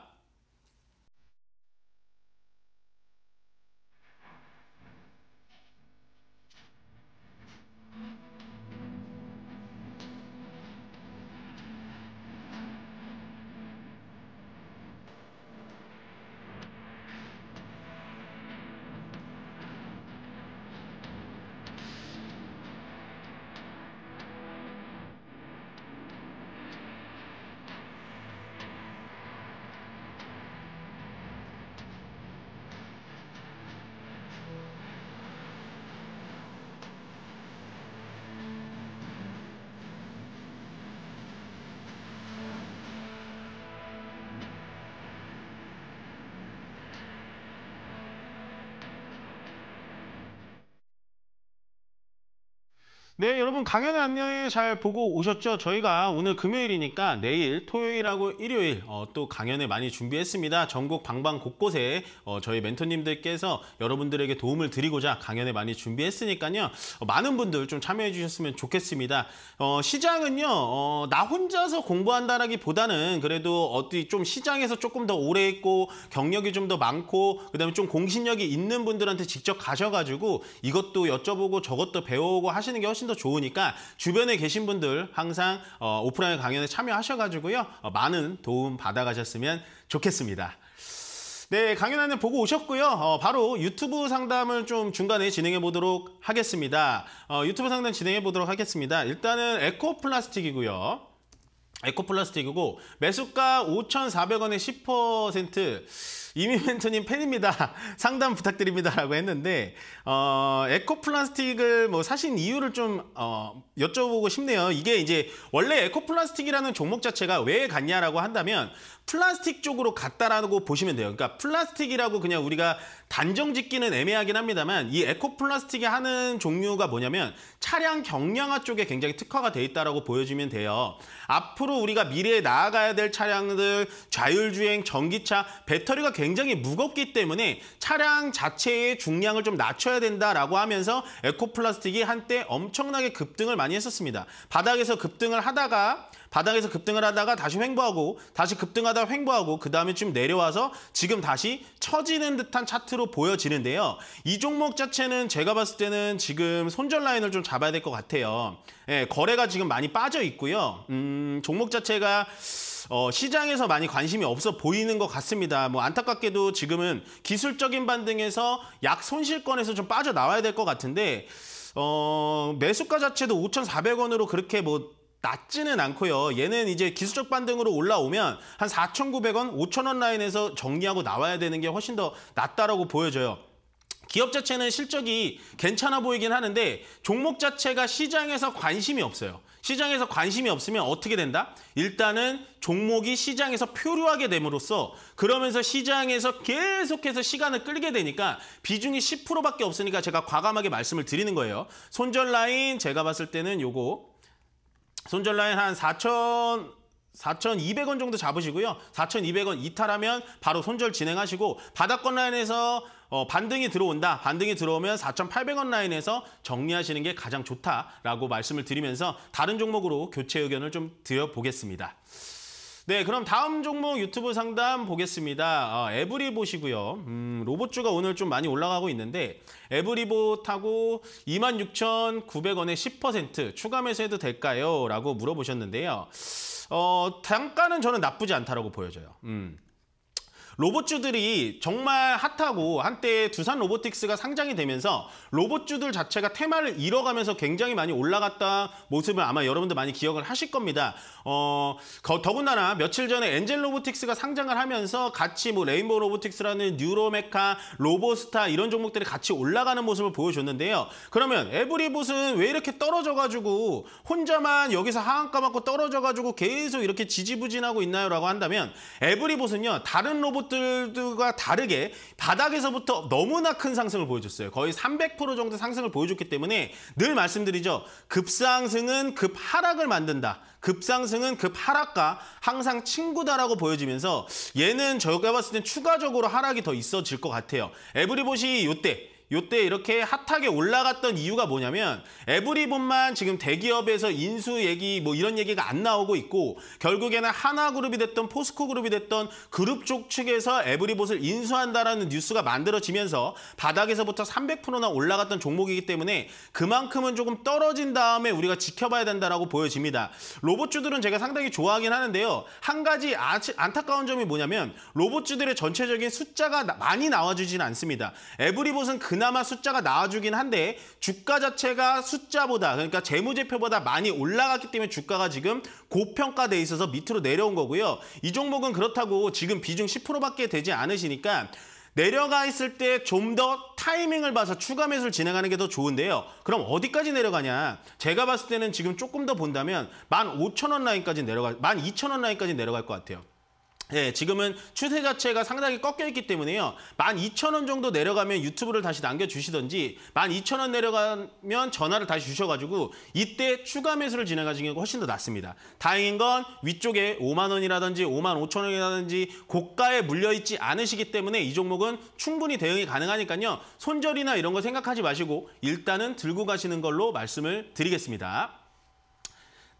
네, 여러분 강연 안내 잘 보고 오셨죠? 저희가 오늘 금요일이니까 내일 토요일하고 일요일 어, 또 강연을 많이 준비했습니다. 전국 방방 곳곳에 어, 저희 멘토님들께서 여러분들에게 도움을 드리고자 강연을 많이 준비했으니까요. 어, 많은 분들 좀 참여해 주셨으면 좋겠습니다. 어, 시장은요, 어, 나 혼자서 공부한다라기보다는 그래도 어디 좀 시장에서 조금 더 오래 있고 경력이 좀 더 많고 그다음에 좀 공신력이 있는 분들한테 직접 가셔가지고 이것도 여쭤보고 저것도 배우고 하시는 게 훨씬 더더 좋으니까 주변에 계신 분들 항상 어, 오프라인 강연에 참여하셔가지고요. 어, 많은 도움 받아가셨으면 좋겠습니다. 네, 강연 안내 보고 오셨고요. 어, 바로 유튜브 상담을 좀 중간에 진행해 보도록 하겠습니다. 어, 유튜브 상담 진행해 보도록 하겠습니다. 일단은 에코플라스틱이고요. 에코플라스틱이고 매수가 5,400원에 10% 이미 멘토님 팬입니다. 상담 부탁드립니다라고 했는데 어, 에코 플라스틱을 뭐 사신 이유를 좀 어, 여쭤보고 싶네요. 이게 이제 원래 에코 플라스틱이라는 종목 자체가 왜 갔냐라고 한다면 플라스틱 쪽으로 갔다라고 보시면 돼요. 그러니까 플라스틱이라고 그냥 우리가 단정 짓기는 애매하긴 합니다만 이 에코 플라스틱이 하는 종류가 뭐냐면 차량 경량화 쪽에 굉장히 특화가 돼 있다라고 보여지면 돼요. 앞으로 우리가 미래에 나아가야 될 차량들 좌율주행 전기차 배터리가 굉장 굉장히 무겁기 때문에 차량 자체의 중량을 좀 낮춰야 된다라고 하면서 에코플라스틱이 한때 엄청나게 급등을 많이 했었습니다. 바닥에서 급등을 하다가 바닥에서 급등을 하다가 다시 횡보하고 다시 급등하다 횡보하고 그 다음에 좀 내려와서 지금 다시 처지는 듯한 차트로 보여지는데요. 이 종목 자체는 제가 봤을 때는 지금 손절 라인을 좀 잡아야 될 것 같아요. 예, 거래가 지금 많이 빠져 있고요. 음, 종목 자체가 어, 시장에서 많이 관심이 없어 보이는 것 같습니다. 뭐 안타깝게도 지금은 기술적인 반등에서 약 손실권에서 좀 빠져나와야 될 것 같은데 어, 매수가 자체도 5,400원으로 그렇게 뭐 낮지는 않고요. 얘는 이제 기술적 반등으로 올라오면 한 4,900원, 5,000원 라인에서 정리하고 나와야 되는 게 훨씬 더 낫다라고 보여져요. 기업 자체는 실적이 괜찮아 보이긴 하는데 종목 자체가 시장에서 관심이 없어요. 시장에서 관심이 없으면 어떻게 된다? 일단은 종목이 시장에서 표류하게 됨으로써 그러면서 시장에서 계속해서 시간을 끌게 되니까 비중이 10%밖에 없으니까 제가 과감하게 말씀을 드리는 거예요. 손절 라인 제가 봤을 때는 요거 손절 라인 한 4천 4 2 0 0원 정도 잡으시고요. 4 2 0 0원 이탈하면 바로 손절 진행하시고 바닥권 라인에서 어, 반등이 들어온다. 반등이 들어오면 4 8 0 0원 라인에서 정리하시는 게 가장 좋다라고 말씀을 드리면서 다른 종목으로 교체 의견을 좀 드려보겠습니다. 네, 그럼 다음 종목 유튜브 상담 보겠습니다. 어, 에브리 보시고요. 음, 로봇주가 오늘 좀 많이 올라가고 있는데 에브리보 타고 26,900원에 10% 추가 매수해도 될까요? 라고 물어보셨는데요. 어, 단가는 저는 나쁘지 않다라고 보여져요. 음. 로봇주들이 정말 핫하고 한때 두산 로보틱스가 상장이 되면서 로봇주들 자체가 테마를 잃어가면서 굉장히 많이 올라갔던 모습을 아마 여러분들 많이 기억을 하실 겁니다. 어, 더군다나 며칠 전에 엔젤 로보틱스가 상장을 하면서 같이 뭐 레인보우 로보틱스라는 뉴로메카, 로보스타 이런 종목들이 같이 올라가는 모습을 보여줬는데요. 그러면 에브리봇은 왜 이렇게 떨어져가지고 혼자만 여기서 하한가 맞고 떨어져가지고 계속 이렇게 지지부진하고 있나요? 라고 한다면 에브리봇은요. 다른 로봇 것들과 다르게 바닥에서부터 너무나 큰 상승을 보여줬어요. 거의 300% 정도 상승을 보여줬기 때문에 늘 말씀드리죠. 급상승은 급하락을 만든다. 급상승은 급하락과 항상 친구다라고 보여지면서 얘는 저가 봤을 땐 추가적으로 하락이 더 있어질 것 같아요. 에브리봇이 요때 이때 이렇게 핫하게 올라갔던 이유가 뭐냐면 에브리본만 지금 대기업에서 인수 얘기 뭐 이런 얘기가 안 나오고 있고 결국에는 하나그룹이 됐던 포스코그룹이 됐던 그룹 쪽 측에서 에브리봇을 인수한다라는 뉴스가 만들어지면서 바닥에서부터 300%나 올라갔던 종목이기 때문에 그만큼은 조금 떨어진 다음에 우리가 지켜봐야 된다라고 보여집니다. 로봇주들은 제가 상당히 좋아하긴 하는데요. 한 가지 안타까운 점이 뭐냐면 로봇주들의 전체적인 숫자가 많이 나와주지는 않습니다. 에브리봇은 그 그나마 숫자가 나와주긴 한데 주가 자체가 숫자보다 그러니까 재무제표보다 많이 올라갔기 때문에 주가가 지금 고평가돼 있어서 밑으로 내려온 거고요. 이 종목은 그렇다고 지금 비중 10%밖에 되지 않으시니까 내려가 있을 때 좀 더 타이밍을 봐서 추가 매수를 진행하는 게 더 좋은데요. 그럼 어디까지 내려가냐? 제가 봤을 때는 지금 조금 더 본다면 15,000원 라인까지 내려갈 12,000원 라인까지 내려갈 것 같아요. 네, 지금은 추세 자체가 상당히 꺾여 있기 때문에요. 12,000원 정도 내려가면 유튜브를 다시 남겨주시던지 12,000원 내려가면 전화를 다시 주셔가지고 이때 추가 매수를 진행하시는 게 훨씬 더 낫습니다. 다행인 건 위쪽에 5만 원이라든지 5만 5천 원이라든지 고가에 물려있지 않으시기 때문에 이 종목은 충분히 대응이 가능하니까요. 손절이나 이런 거 생각하지 마시고 일단은 들고 가시는 걸로 말씀을 드리겠습니다.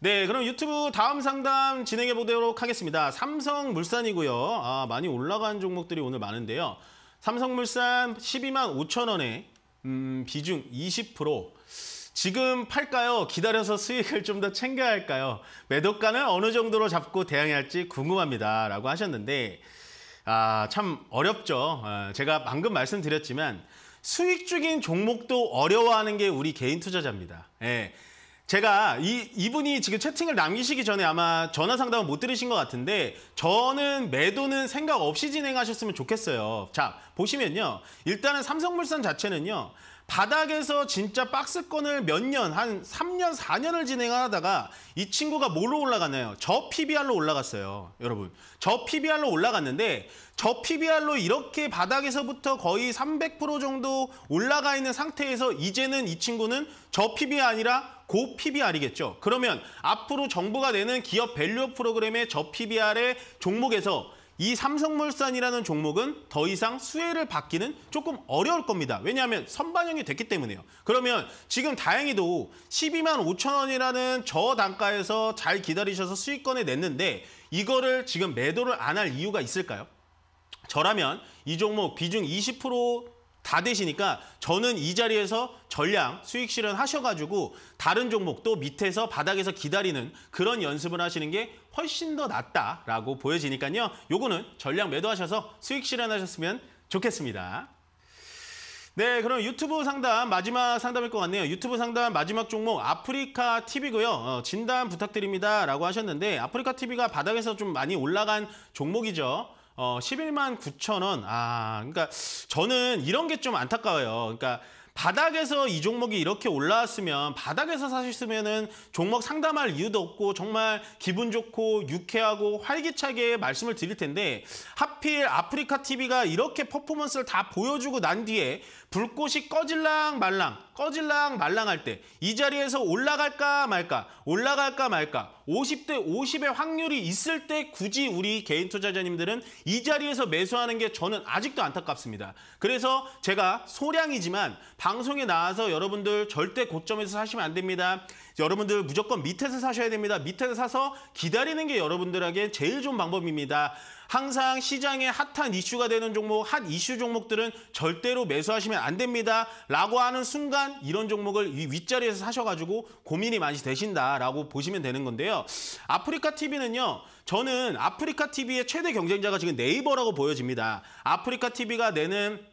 네, 그럼 유튜브 다음 상담 진행해 보도록 하겠습니다. 삼성물산이고요. 아, 많이 올라간 종목들이 오늘 많은데요. 삼성물산 12만 5천 원에 음, 비중 20%. 지금 팔까요? 기다려서 수익을 좀 더 챙겨야 할까요? 매도가는 어느 정도로 잡고 대응해야 할지 궁금합니다. 라고 하셨는데 아, 참 어렵죠. 아, 제가 방금 말씀드렸지만 수익 중인 종목도 어려워하는 게 우리 개인 투자자입니다. 예. 제가 이, 이분이 지금 채팅을 남기시기 전에 아마 전화 상담을 못 들으신 것 같은데 저는 매도는 생각 없이 진행하셨으면 좋겠어요. 자, 보시면요. 일단은 삼성물산 자체는요. 바닥에서 진짜 박스권을 몇 년, 한 3년, 4년을 진행하다가 이 친구가 뭘로 올라갔나요저 PBR로 올라갔어요, 여러분. 저 PBR로 올라갔는데 저 PBR로 이렇게 바닥에서부터 거의 300% 정도 올라가 있는 상태에서 이제는 이 친구는 저 PBR 아니라 고 PBR이겠죠. 그러면 앞으로 정부가 내는 기업 밸류업 프로그램의 저 PBR의 종목에서 이 삼성물산이라는 종목은 더 이상 수혜를 받기는 조금 어려울 겁니다. 왜냐하면 선반영이 됐기 때문에요. 그러면 지금 다행히도 12만 5천 원이라는 저 단가에서 잘 기다리셔서 수익권에 냈는데 이거를 지금 매도를 안 할 이유가 있을까요? 저라면 이 종목 비중 20%다 되시니까 저는 이 자리에서 전량 수익 실현하셔가지고 다른 종목도 밑에서 바닥에서 기다리는 그런 연습을 하시는 게 훨씬 더 낫다라고 보여지니까요. 요거는 전량 매도하셔서 수익 실현하셨으면 좋겠습니다. 네, 그럼 유튜브 상담 마지막 상담일 것 같네요. 유튜브 상담 마지막 종목 아프리카 TV고요. 어, 진단 부탁드립니다라고 하셨는데 아프리카 TV가 바닥에서 좀 많이 올라간 종목이죠. 어, 11만 9천 원. 아, 그러니까 저는 이런 게 좀 안타까워요. 그러니까 바닥에서 이 종목이 이렇게 올라왔으면 바닥에서 사셨으면은 종목 상담할 이유도 없고 정말 기분 좋고 유쾌하고 활기차게 말씀을 드릴 텐데 하필 아프리카 TV가 이렇게 퍼포먼스를 다 보여주고 난 뒤에 불꽃이 꺼질랑 말랑 꺼질랑 말랑 할 때 이 자리에서 올라갈까 말까 올라갈까 말까 50대 50의 확률이 있을 때 굳이 우리 개인 투자자님들은 이 자리에서 매수하는 게 저는 아직도 안타깝습니다. 그래서 제가 소량이지만 방송에 나와서 여러분들 절대 고점에서 사시면 안 됩니다. 여러분들 무조건 밑에서 사셔야 됩니다. 밑에서 사서 기다리는 게 여러분들에게 제일 좋은 방법입니다. 항상 시장에 핫한 이슈가 되는 종목, 핫 이슈 종목들은 절대로 매수하시면 안 됩니다. 라고 하는 순간 이런 종목을 이 윗자리에서 사셔가지고 고민이 많이 되신다라고 보시면 되는 건데요. 아프리카 TV는요. 저는 아프리카 TV의 최대 경쟁자가 지금 네이버라고 보여집니다. 아프리카 TV가 내는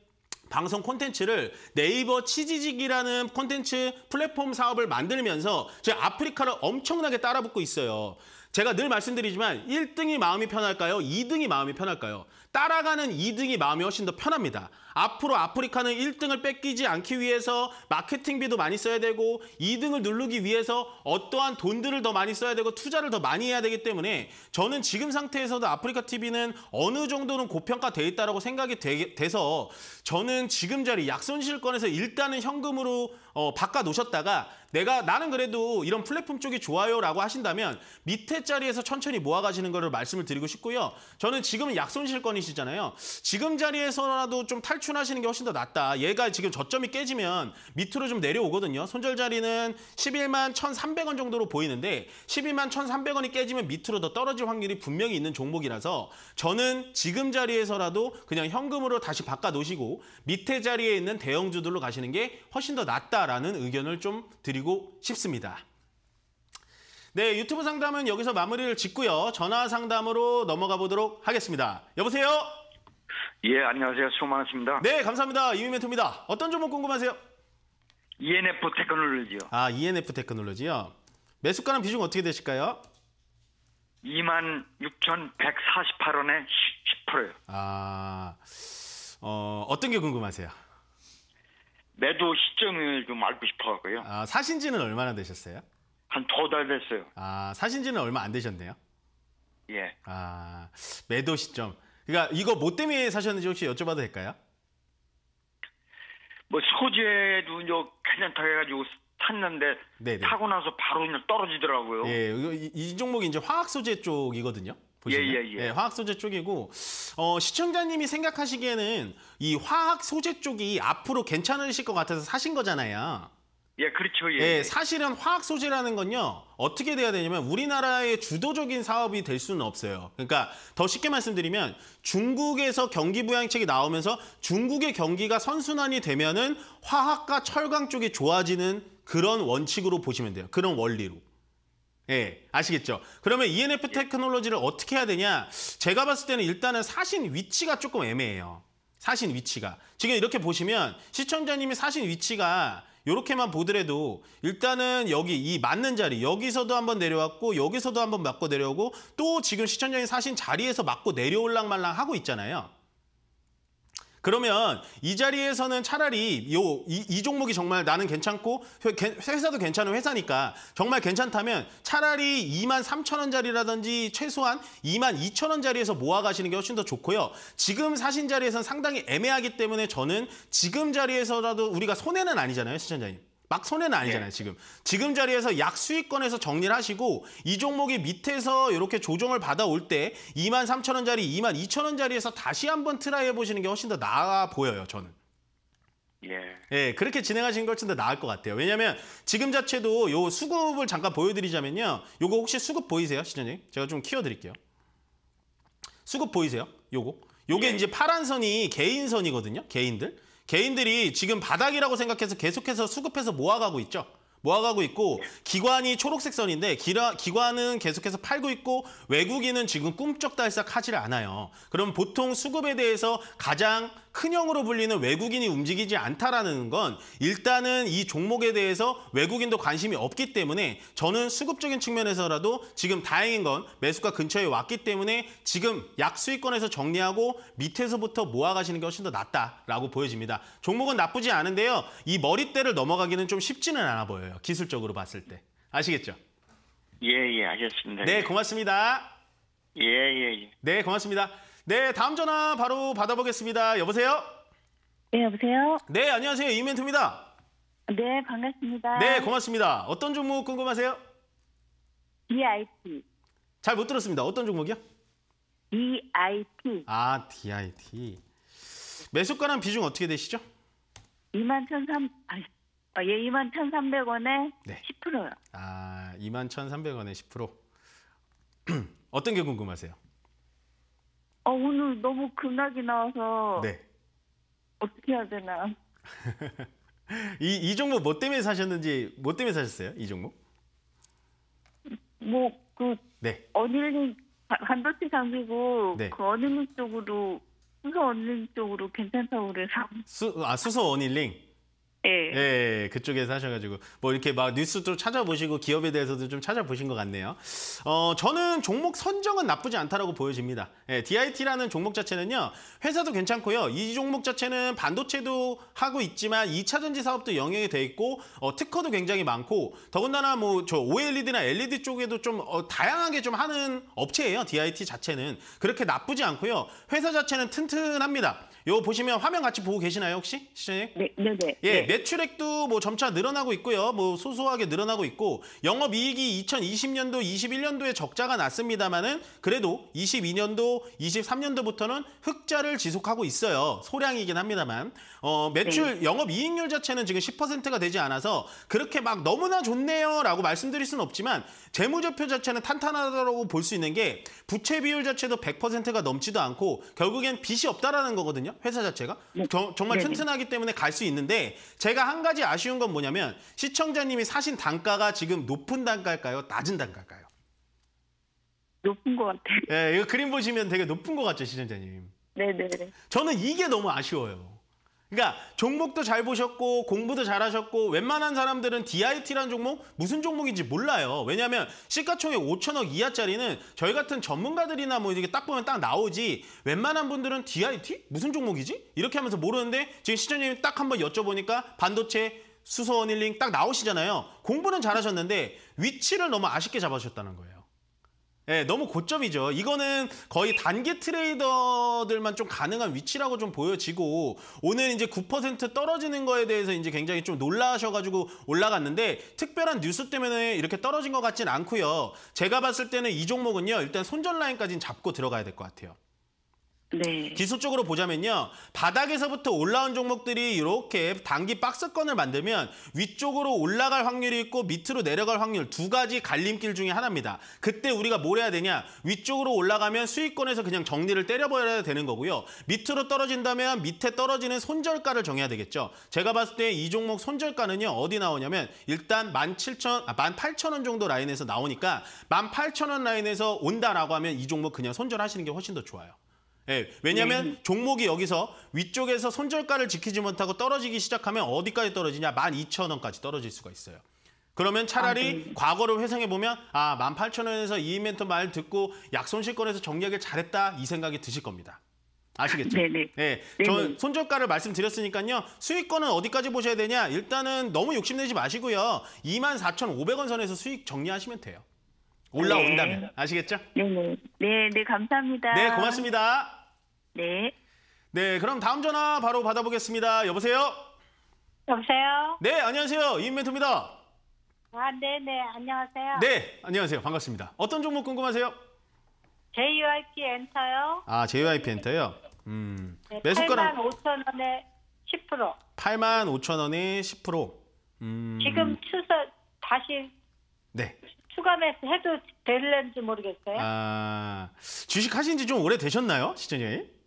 방송 콘텐츠를 네이버 치지직이라는 콘텐츠 플랫폼 사업을 만들면서 저희 아프리카를 엄청나게 따라붙고 있어요. 제가 늘 말씀드리지만 1등이 마음이 편할까요? 2등이 마음이 편할까요? 따라가는 2등이 마음이 훨씬 더 편합니다. 앞으로 아프리카는 1등을 뺏기지 않기 위해서 마케팅비도 많이 써야 되고 2등을 누르기 위해서 어떠한 돈들을 더 많이 써야 되고 투자를 더 많이 해야 되기 때문에 저는 지금 상태에서도 아프리카 TV는 어느 정도는 고평가돼 있다고 생각이 되, 돼서 저는 지금 자리 약손실권에서 일단은 현금으로 어, 바꿔 놓으셨다가 내가 나는 그래도 이런 플랫폼 쪽이 좋아요라고 하신다면 밑에 자리에서 천천히 모아가시는 거를 말씀을 드리고 싶고요. 저는 지금 약손실건이시잖아요. 지금 자리에서라도 좀 탈출하시는 게 훨씬 더 낫다. 얘가 지금 저점이 깨지면 밑으로 좀 내려오거든요. 손절 자리는 11만 1,300원 정도로 보이는데 12만 1,300원이 깨지면 밑으로 더 떨어질 확률이 분명히 있는 종목이라서 저는 지금 자리에서라도 그냥 현금으로 다시 바꿔 놓으시고 밑에 자리에 있는 대형주들로 가시는 게 훨씬 더 낫다. 있다라는 의견을 좀 드리고 싶습니다. 네, 유튜브 상담은 여기서 마무리를 짓고요. 전화 상담으로 넘어가 보도록 하겠습니다. 여보세요? 예, 안녕하세요. 수고 많으십니다. 네, 감사합니다. 이미멘토입니다. 어떤 종목 궁금하세요? ENF 테크놀로지요. 아, ENF 테크놀로지요. 매수가는 비중 어떻게 되실까요? 26,148원에 10%요. 아, 어, 어떤 게 궁금하세요? 매도 시점을 좀 알고 싶어하고요. 아, 사신 지는 얼마나 되셨어요? 한두달 됐어요. 아, 사신 지는 얼마 안 되셨네요. 예. 아, 매도 시점. 그러니까 이거 뭐 때문에 사셨는지 혹시 여쭤봐도 될까요? 뭐 소재도 이제 괜찮다 해가지고 샀는데 네네. 타고 나서 바로 그냥 떨어지더라고요. 예, 이, 이 종목이 이제 화학 소재 쪽이거든요. 보시면 예, 예, 예. 네, 화학 소재 쪽이고 어, 시청자님이 생각하시기에는 이 화학 소재 쪽이 앞으로 괜찮으실 것 같아서 사신 거잖아요. 예, 그렇죠. 예, 예. 예. 사실은 화학 소재라는 건요. 어떻게 돼야 되냐면 우리나라의 주도적인 사업이 될 수는 없어요. 그러니까 더 쉽게 말씀드리면 중국에서 경기 부양책이 나오면서 중국의 경기가 선순환이 되면은 화학과 철강 쪽이 좋아지는 그런 원칙으로 보시면 돼요. 그런 원리로. 예, 아시겠죠? 그러면 ENF 예. 테크놀로지를 어떻게 해야 되냐? 제가 봤을 때는 일단은 사신 위치가 조금 애매해요. 사신 위치가. 지금 이렇게 보시면 시청자님이 사신 위치가 이렇게만 보더라도 일단은 여기 이 맞는 자리 여기서도 한번 내려왔고 여기서도 한번 맞고 내려오고 또 지금 시청자님 사신 자리에서 맞고 내려올랑 말랑 하고 있잖아요. 그러면 이 자리에서는 차라리 요, 이, 이 종목이 정말 나는 괜찮고 회사도 괜찮은 회사니까 정말 괜찮다면 차라리 2만 3천 원짜리라든지 최소한 2만 2천 원짜리에서 모아가시는 게 훨씬 더 좋고요. 지금 사신 자리에선 상당히 애매하기 때문에 저는 지금 자리에서라도 우리가 손해는 아니잖아요, 시청자님. 막 손해는 아니잖아요, 예. 지금. 지금 자리에서 약 수익권에서 정리를 하시고 이 종목이 밑에서 이렇게 조정을 받아올 때 2만 3천 원짜리, 2만 2천 원짜리에서 다시 한번 트라이 해보시는 게 훨씬 더 나아 보여요, 저는. 예. 예, 그렇게 진행하시는 게 훨씬 더 나을 것 같아요. 왜냐면 지금 자체도 요 수급을 잠깐 보여드리자면요. 요거 혹시 수급 보이세요, 시장님? 제가 좀 키워드릴게요. 수급 보이세요? 요거. 요게 예. 이제 파란 선이 개인 선이거든요, 개인들. 개인들이 지금 바닥이라고 생각해서 계속해서 수급해서 모아가고 있죠. 모아가고 있고 기관이 초록색 선인데 기라, 기관은 계속해서 팔고 있고 외국인은 지금 꿈쩍달싹 하지를 않아요. 그럼 보통 수급에 대해서 가장 큰형으로 불리는 외국인이 움직이지 않다라는 건 일단은 이 종목에 대해서 외국인도 관심이 없기 때문에 저는 수급적인 측면에서라도 지금 다행인 건 매수가 근처에 왔기 때문에 지금 약 수익권에서 정리하고 밑에서부터 모아가시는 게 훨씬 더 낫다라고 보여집니다. 종목은 나쁘지 않은데요. 이 머리대를 넘어가기는 좀 쉽지는 않아 보여요. 기술적으로 봤을 때. 아시겠죠? 예, 예, 알겠습니다. 네, 고맙습니다. 예, 예, 예. 네, 고맙습니다. 네, 다음 전화 바로 받아보겠습니다. 여보세요? 네, 여보세요? 네, 안녕하세요. 이멘트입니다 네, 반갑습니다. 네, 고맙습니다. 어떤 종목 궁금하세요? DIT. 잘 못 들었습니다. 어떤 종목이요? DIT. 아, DIT. 매수가랑 비중 어떻게 되시죠? 2만 1,300, 어, 예, 아, 예, 2만 1,300원에 네. 10%요. 아, 2만 1,300원에 10%. 어떤 게 궁금하세요? 어, 오늘 너무 급락이 나와서 네. 어떻게 해야 되나. 이, 이 종목 뭐 때문에 사셨는지 뭐 때문에 사셨어요? 이 종목? 뭐그 네. 언일링 반도체 장비고 네. 그 언일링 쪽으로 수소 언일링 쪽으로 괜찮다고 그래서 수, 아 수소 언일링 예. 예, 그쪽에서 하셔가지고 뭐 이렇게 막 뉴스도 찾아보시고 기업에 대해서도 좀 찾아보신 것 같네요. 어, 저는 종목 선정은 나쁘지 않다라고 보여집니다. 예, DIT라는 종목 자체는요, 회사도 괜찮고요. 이 종목 자체는 반도체도 하고 있지만 2차 전지 사업도 영향이 돼 있고 어, 특허도 굉장히 많고 더군다나 뭐 저 OLED나 LED 쪽에도 좀 어, 다양하게 좀 하는 업체예요. DIT 자체는 그렇게 나쁘지 않고요. 회사 자체는 튼튼합니다. 요 보시면 화면 같이 보고 계시나요 혹시 시장님? 네, 네, 네. 예, 네. 매출액도 뭐 점차 늘어나고 있고요. 뭐 소소하게 늘어나고 있고 영업이익이 2020년도, 21년도에 적자가 났습니다만은 그래도 22년도, 23년도부터는 흑자를 지속하고 있어요. 소량이긴 합니다만 어 매출 네. 영업이익률 자체는 지금 10%가 되지 않아서 그렇게 막 너무나 좋네요라고 말씀드릴 수는 없지만 재무제표 자체는 탄탄하다고 볼 수 있는 게 부채 비율 자체도 100%가 넘지도 않고 결국엔 빚이 없다라는 거거든요. 있거든요. 회사 자체가. 네. 겨, 정말 네네. 튼튼하기 때문에 갈 수 있는데 제가 한 가지 아쉬운 건 뭐냐면 시청자님이 사신 단가가 지금 높은 단가일까요? 낮은 단가일까요? 높은 것 같아요. 네, 이거 그림 보시면 되게 높은 것 같죠, 시청자님? 네네. 저는 이게 너무 아쉬워요. 그러니까 종목도 잘 보셨고 공부도 잘하셨고 웬만한 사람들은 DIT라는 종목 무슨 종목인지 몰라요. 왜냐하면 시가총액 5천억 이하짜리는 저희 같은 전문가들이나 뭐 이렇게 딱 보면 딱 나오지 웬만한 분들은 DIT? 무슨 종목이지? 이렇게 하면서 모르는데 지금 시청자님이 딱 한번 여쭤보니까 반도체 수소원일링 딱 나오시잖아요. 공부는 잘하셨는데 위치를 너무 아쉽게 잡아주셨다는 거예요. 예, 너무 고점이죠. 이거는 거의 단기 트레이더들만 좀 가능한 위치라고 좀 보여지고 오늘 이제 9% 떨어지는 거에 대해서 이제 굉장히 좀 놀라셔가지고 올라갔는데 특별한 뉴스 때문에 이렇게 떨어진 것 같진 않고요. 제가 봤을 때는 이 종목은요 일단 손전 라인까지는 잡고 들어가야 될 것 같아요. 네. 기술적으로 보자면요. 바닥에서부터 올라온 종목들이 이렇게 단기 박스권을 만들면 위쪽으로 올라갈 확률이 있고 밑으로 내려갈 확률 두 가지 갈림길 중에 하나입니다. 그때 우리가 뭘 해야 되냐. 위쪽으로 올라가면 수익권에서 그냥 정리를 때려버려야 되는 거고요. 밑으로 떨어진다면 밑에 떨어지는 손절가를 정해야 되겠죠. 제가 봤을 때 이 종목 손절가는요. 어디 나오냐면 일단 17,000, 아, 18,000원 정도 라인에서 나오니까 18,000원 라인에서 온다라고 하면 이 종목 그냥 손절하시는 게 훨씬 더 좋아요. 예, 왜냐하면 음. 종목이 여기서 위쪽에서 손절가를 지키지 못하고 떨어지기 시작하면 어디까지 떨어지냐? 1 2 0 0 0 원까지 떨어질 수가 있어요. 그러면 차라리 아, 과거를 회상해보면 아, 0 0 0 원에서이 이벤트 말 듣고 약손실권에서 정리하길 잘했다 이 생각이 드실 겁니다. 아시겠죠? 네네. 네. 전 네. 예, 네, 네. 손절가를 말씀드렸으니까요. 수익권은 어디까지 보셔야 되냐? 일단은 너무 욕심내지 마시고요. 24,500원 선에서 수익 정리하시면 돼요. 올라온다면. 네. 아시겠죠? 네네. 네, 네, 감사합니다. 네, 고맙습니다. 네. 네, 그럼 다음 전화 바로 받아보겠습니다. 여보세요? 여보세요? 네, 안녕하세요. 이멘토입니다. 아, 네네, 네, 안녕하세요. 네, 안녕하세요. 반갑습니다. 어떤 종목 궁금하세요? JYP 엔터요. 아, JYP 엔터요? 음. 네, 매수가랑 8만 5천 원에 10%. 8만 5천 원에 10%. 음. 지금 추석 다시 네. 추가매수 해도 될는지 모르겠어요. 아, 주식 하신 지 좀 오래되셨나요, 시청자님?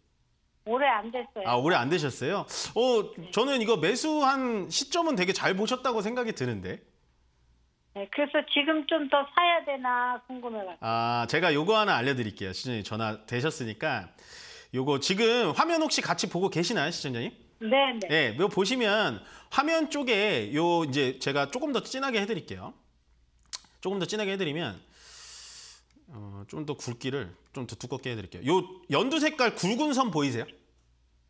오래 안 됐어요. 아, 오래 안 되셨어요? 어, 네. 저는 이거 매수한 시점은 되게 잘 보셨다고 생각이 드는데. 네, 그래서 지금 좀 더 사야 되나 궁금해가지고. 아, 제가 요거 하나 알려드릴게요. 시장님 전화 되셨으니까. 요거 지금 화면 혹시 같이 보고 계시나요, 시장님? 네네. 네, 요 보시면 화면 쪽에 요 이제 제가 조금 더 진하게 해드릴게요. 조금 더 진하게 해드리면 어, 좀 더 굵기를 좀 더 두껍게 해드릴게요. 요 연두 색깔 굵은 선 보이세요?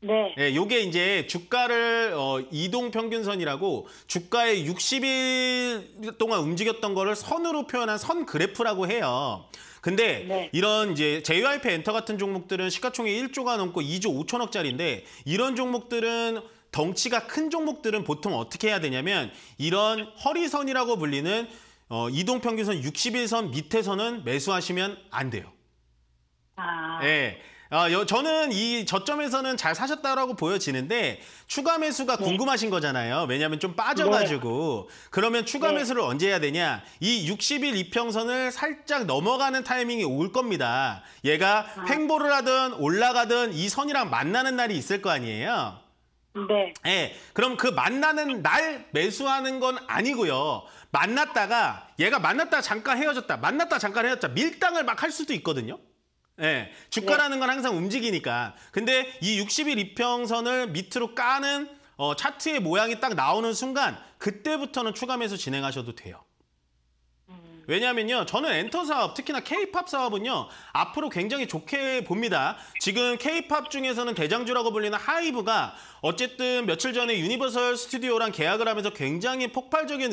네. 예, 요게 이제 주가를 어, 이동 평균선이라고 주가의 60일 동안 움직였던 거를 선으로 표현한 선 그래프라고 해요. 근데 네. 이런 이제 JYP 엔터 같은 종목들은 시가총액 1조가 넘고 2조 5천억짜리인데 이런 종목들은 덩치가 큰 종목들은 보통 어떻게 해야 되냐면 이런 허리선이라고 불리는 어, 이동 평균선 6 0일선 밑에서는 매수하시면 안 돼요. 아. 예. 아, 여, 저는 이 저점에서는 잘 사셨다라고 보여지는데 추가 매수가 네. 궁금하신 거잖아요. 왜냐하면 좀 빠져가지고 네. 그러면 추가 네. 매수를 언제 해야 되냐? 이 60일 이평선을 살짝 넘어가는 타이밍이 올 겁니다. 얘가 아. 횡보를 하든 올라가든 이 선이랑 만나는 날이 있을 거 아니에요. 네. 네. 그럼 그 만나는 날 매수하는 건 아니고요. 만났다가 얘가 만났다 잠깐 헤어졌다 만났다 잠깐 헤어졌다 밀당을 막 할 수도 있거든요. 예, 네, 주가라는 건 항상 움직이니까. 근데 이 60일 이평선을 밑으로 까는 어, 차트의 모양이 딱 나오는 순간 그때부터는 추가 매수 진행하셔도 돼요. 왜냐하면요 저는 엔터 사업 특히나 케이팝 사업은요 앞으로 굉장히 좋게 봅니다 지금 케이팝 중에서는 대장주라고 불리는 하이브가 어쨌든 며칠 전에 유니버설 스튜디오랑 계약을 하면서 굉장히 폭발적인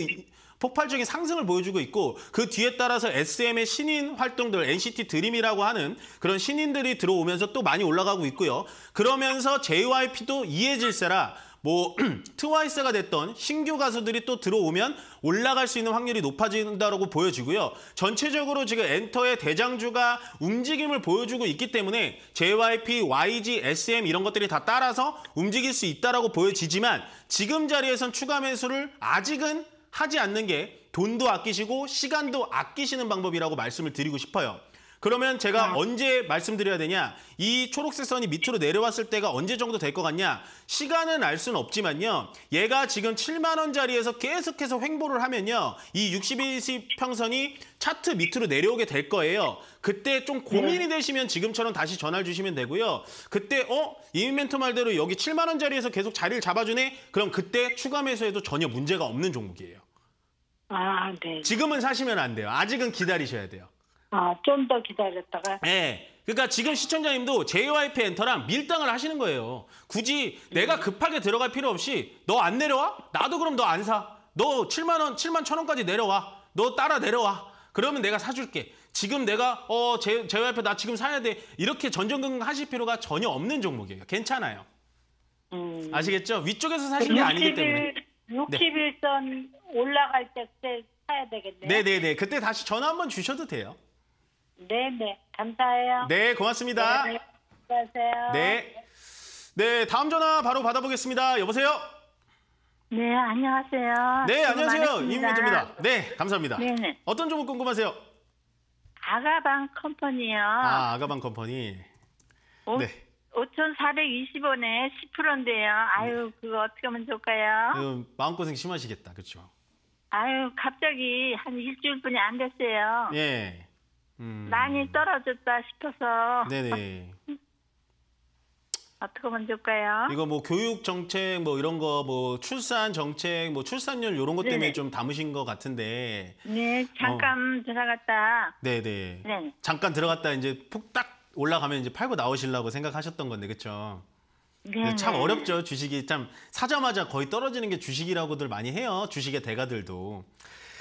폭발적인 상승을 보여주고 있고 그 뒤에 따라서 SM의 신인 활동들 NCT 드림이라고 하는 그런 신인들이 들어오면서 또 많이 올라가고 있고요. 그러면서 JYP도 이해질세라 뭐 트와이스가 됐던 신규 가수들이 또 들어오면 올라갈 수 있는 확률이 높아진다고 보여지고요. 전체적으로 지금 엔터의 대장주가 움직임을 보여주고 있기 때문에 JYP, YG, SM 이런 것들이 다 따라서 움직일 수 있다고 보여지지만 지금 자리에선 추가 매수를 아직은 하지 않는 게 돈도 아끼시고 시간도 아끼시는 방법이라고 말씀을 드리고 싶어요. 그러면 제가 네. 언제 말씀드려야 되냐? 이 초록색 선이 밑으로 내려왔을 때가 언제 정도 될 것 같냐? 시간은 알 수는 없지만요. 얘가 지금 7만 원짜리에서 계속해서 횡보를 하면요. 이 60일시 평선이 차트 밑으로 내려오게 될 거예요. 그때 좀 고민이 네. 되시면 지금처럼 다시 전화를 주시면 되고요. 그때 어? 이멘트 말대로 여기 7만 원짜리에서 계속 자리를 잡아주네? 그럼 그때 추가 매수해도 전혀 문제가 없는 종목이에요. 아, 네. 지금은 사시면 안 돼요. 아직은 기다리셔야 돼요. 아, 좀 더 기다렸다가? 네. 그러니까 지금 시청자님도 JYP 엔터랑 밀당을 하시는 거예요. 굳이 내가 음. 급하게 들어갈 필요 없이 너 안 내려와? 나도 그럼 너 안 사. 너 7만 원, 7만 천 원까지 내려와. 너 따라 내려와. 그러면 내가 사줄게. 지금 내가 어 제, JYP 나 지금 사야 돼 이렇게 전전긍긍 하실 필요가 전혀 없는 종목이에요. 괜찮아요. 음. 아시겠죠? 위쪽에서 사시는게 아니기 때문에. 6 1일선 네. 올라갈 때 그때 사야 되겠네요. 네네네. 네, 네. 그때 다시 전화 한번 주셔도 돼요. 네네. 네. 감사해요. 네, 고맙습니다. 네, 안녕하세요. 네. 네, 다음 전화 바로 받아보겠습니다. 여보세요? 네, 안녕하세요. 네, 안녕하세요. 이문재입니다. 네, 감사합니다. 네 어떤 종목 궁금하세요? 아가방 컴퍼니요. 아, 아가방 컴퍼니. 오, 네. 5,420원에 10%인데요. 아유, 네. 그거 어떻게 하면 좋을까요? 음, 마음고생 심하시겠다. 그렇죠? 아유, 갑자기 한 일주일뿐이 안 됐어요. 예. 음. 많이 떨어졌다 싶어서. 네네. 어떻게 만들까요? 이거 뭐 교육 정책 뭐 이런 거 뭐 출산 정책 뭐 출산율 이런 것 때문에 네네. 좀 담으신 것 같은데. 네, 잠깐 어. 들어갔다. 네네. 네. 잠깐 들어갔다 이제 푹 딱 올라가면 이제 팔고 나오시려고 생각하셨던 건데 그렇죠? 네. 참 어렵죠 주식이 참 사자마자 거의 떨어지는 게 주식이라고들 많이 해요 주식의 대가들도.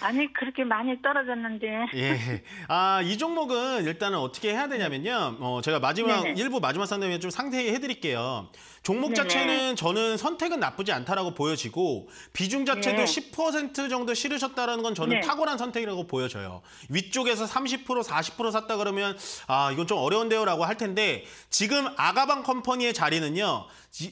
아니 그렇게 많이 떨어졌는데. 예. 아이 종목은 일단은 어떻게 해야 되냐면요. 어 제가 마지막 네네. 일부 마지막 상담에 좀 상세히 해드릴게요. 종목 자체는 저는 선택은 나쁘지 않다라고 보여지고 비중 자체도 네. 예. 10% 정도 실으셨다라는 건 저는 네. 탁월한 선택이라고 보여져요. 위쪽에서 30% 40% 샀다 그러면 아 이건 좀 어려운데요라고 할 텐데 지금 아가방 컴퍼니의 자리는요.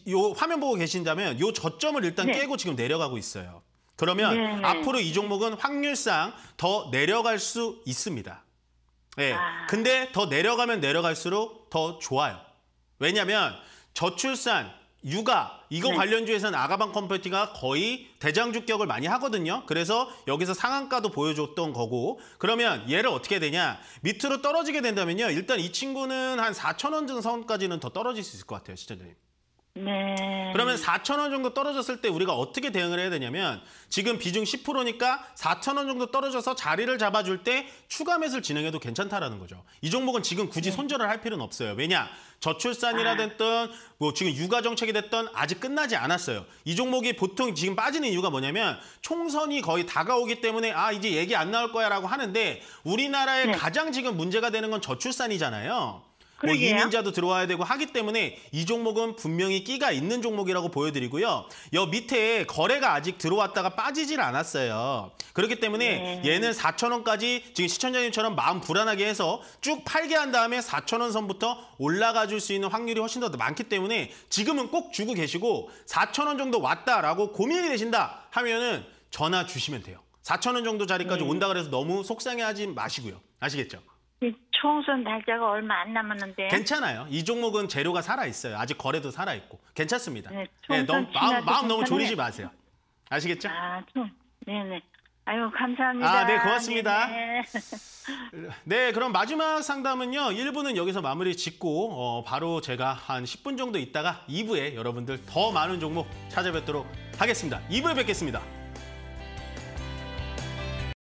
이 화면 보고 계신다면 이 저점을 일단 네. 깨고 지금 내려가고 있어요. 그러면 네 앞으로 이 종목은 확률상 더 내려갈 수 있습니다. 예. 네. 아... 근데 더 내려가면 내려갈수록 더 좋아요. 왜냐면 하 저출산, 육아 이거 네. 관련주에서는 아가방 컴퓨팅가 거의 대장주격을 많이 하거든요. 그래서 여기서 상한가도 보여줬던 거고 그러면 얘를 어떻게 되냐 밑으로 떨어지게 된다면요. 일단 이 친구는 한 4천 원 정도까지는 더 떨어질 수 있을 것 같아요. 시청자님. 네. 그러면 4천 원 정도 떨어졌을 때 우리가 어떻게 대응을 해야 되냐면 지금 비중 10%니까 4천 원 정도 떨어져서 자리를 잡아줄 때 추가 매수를 진행해도 괜찮다라는 거죠. 이 종목은 지금 굳이 네. 손절을 할 필요는 없어요. 왜냐? 저출산이라 아. 됐든뭐 지금 육아 정책이 됐던 아직 끝나지 않았어요. 이 종목이 보통 지금 빠지는 이유가 뭐냐면 총선이 거의 다가오기 때문에 아 이제 얘기 안 나올 거야라고 하는데 우리나라에 네. 가장 지금 문제가 되는 건 저출산이잖아요. 뭐 이민자도 들어와야 되고 하기 때문에 이 종목은 분명히 끼가 있는 종목이라고 보여드리고요. 여 밑에 거래가 아직 들어왔다가 빠지질 않았어요. 그렇기 때문에 네. 얘는 4천 원까지 지금 시청자님처럼 마음 불안하게 해서 쭉 팔게 한 다음에 4천 원 선부터 올라가 줄 수 있는 확률이 훨씬 더 많기 때문에 지금은 꼭 주고 계시고 4천 원 정도 왔다라고 고민이 되신다 하면은 전화 주시면 돼요. 4천 원 정도 자리까지 네. 온다 그래서 너무 속상해하지 마시고요. 아시겠죠? 총선 날짜가 얼마 안 남았는데. 괜찮아요. 이 종목은 재료가 살아 있어요. 아직 거래도 살아 있고 괜찮습니다. 네, 네 너무 마음, 마음 너무 졸이지 마세요. 아시겠죠? 아, 좀 네네. 아유 감사합니다. 아, 네 고맙습니다. 네네. 네 그럼 마지막 상담은요. 1부는 여기서 마무리 짓고 어, 바로 제가 한 10분 정도 있다가 2부에 여러분들 더 많은 종목 찾아뵙도록 하겠습니다. 2부에 뵙겠습니다.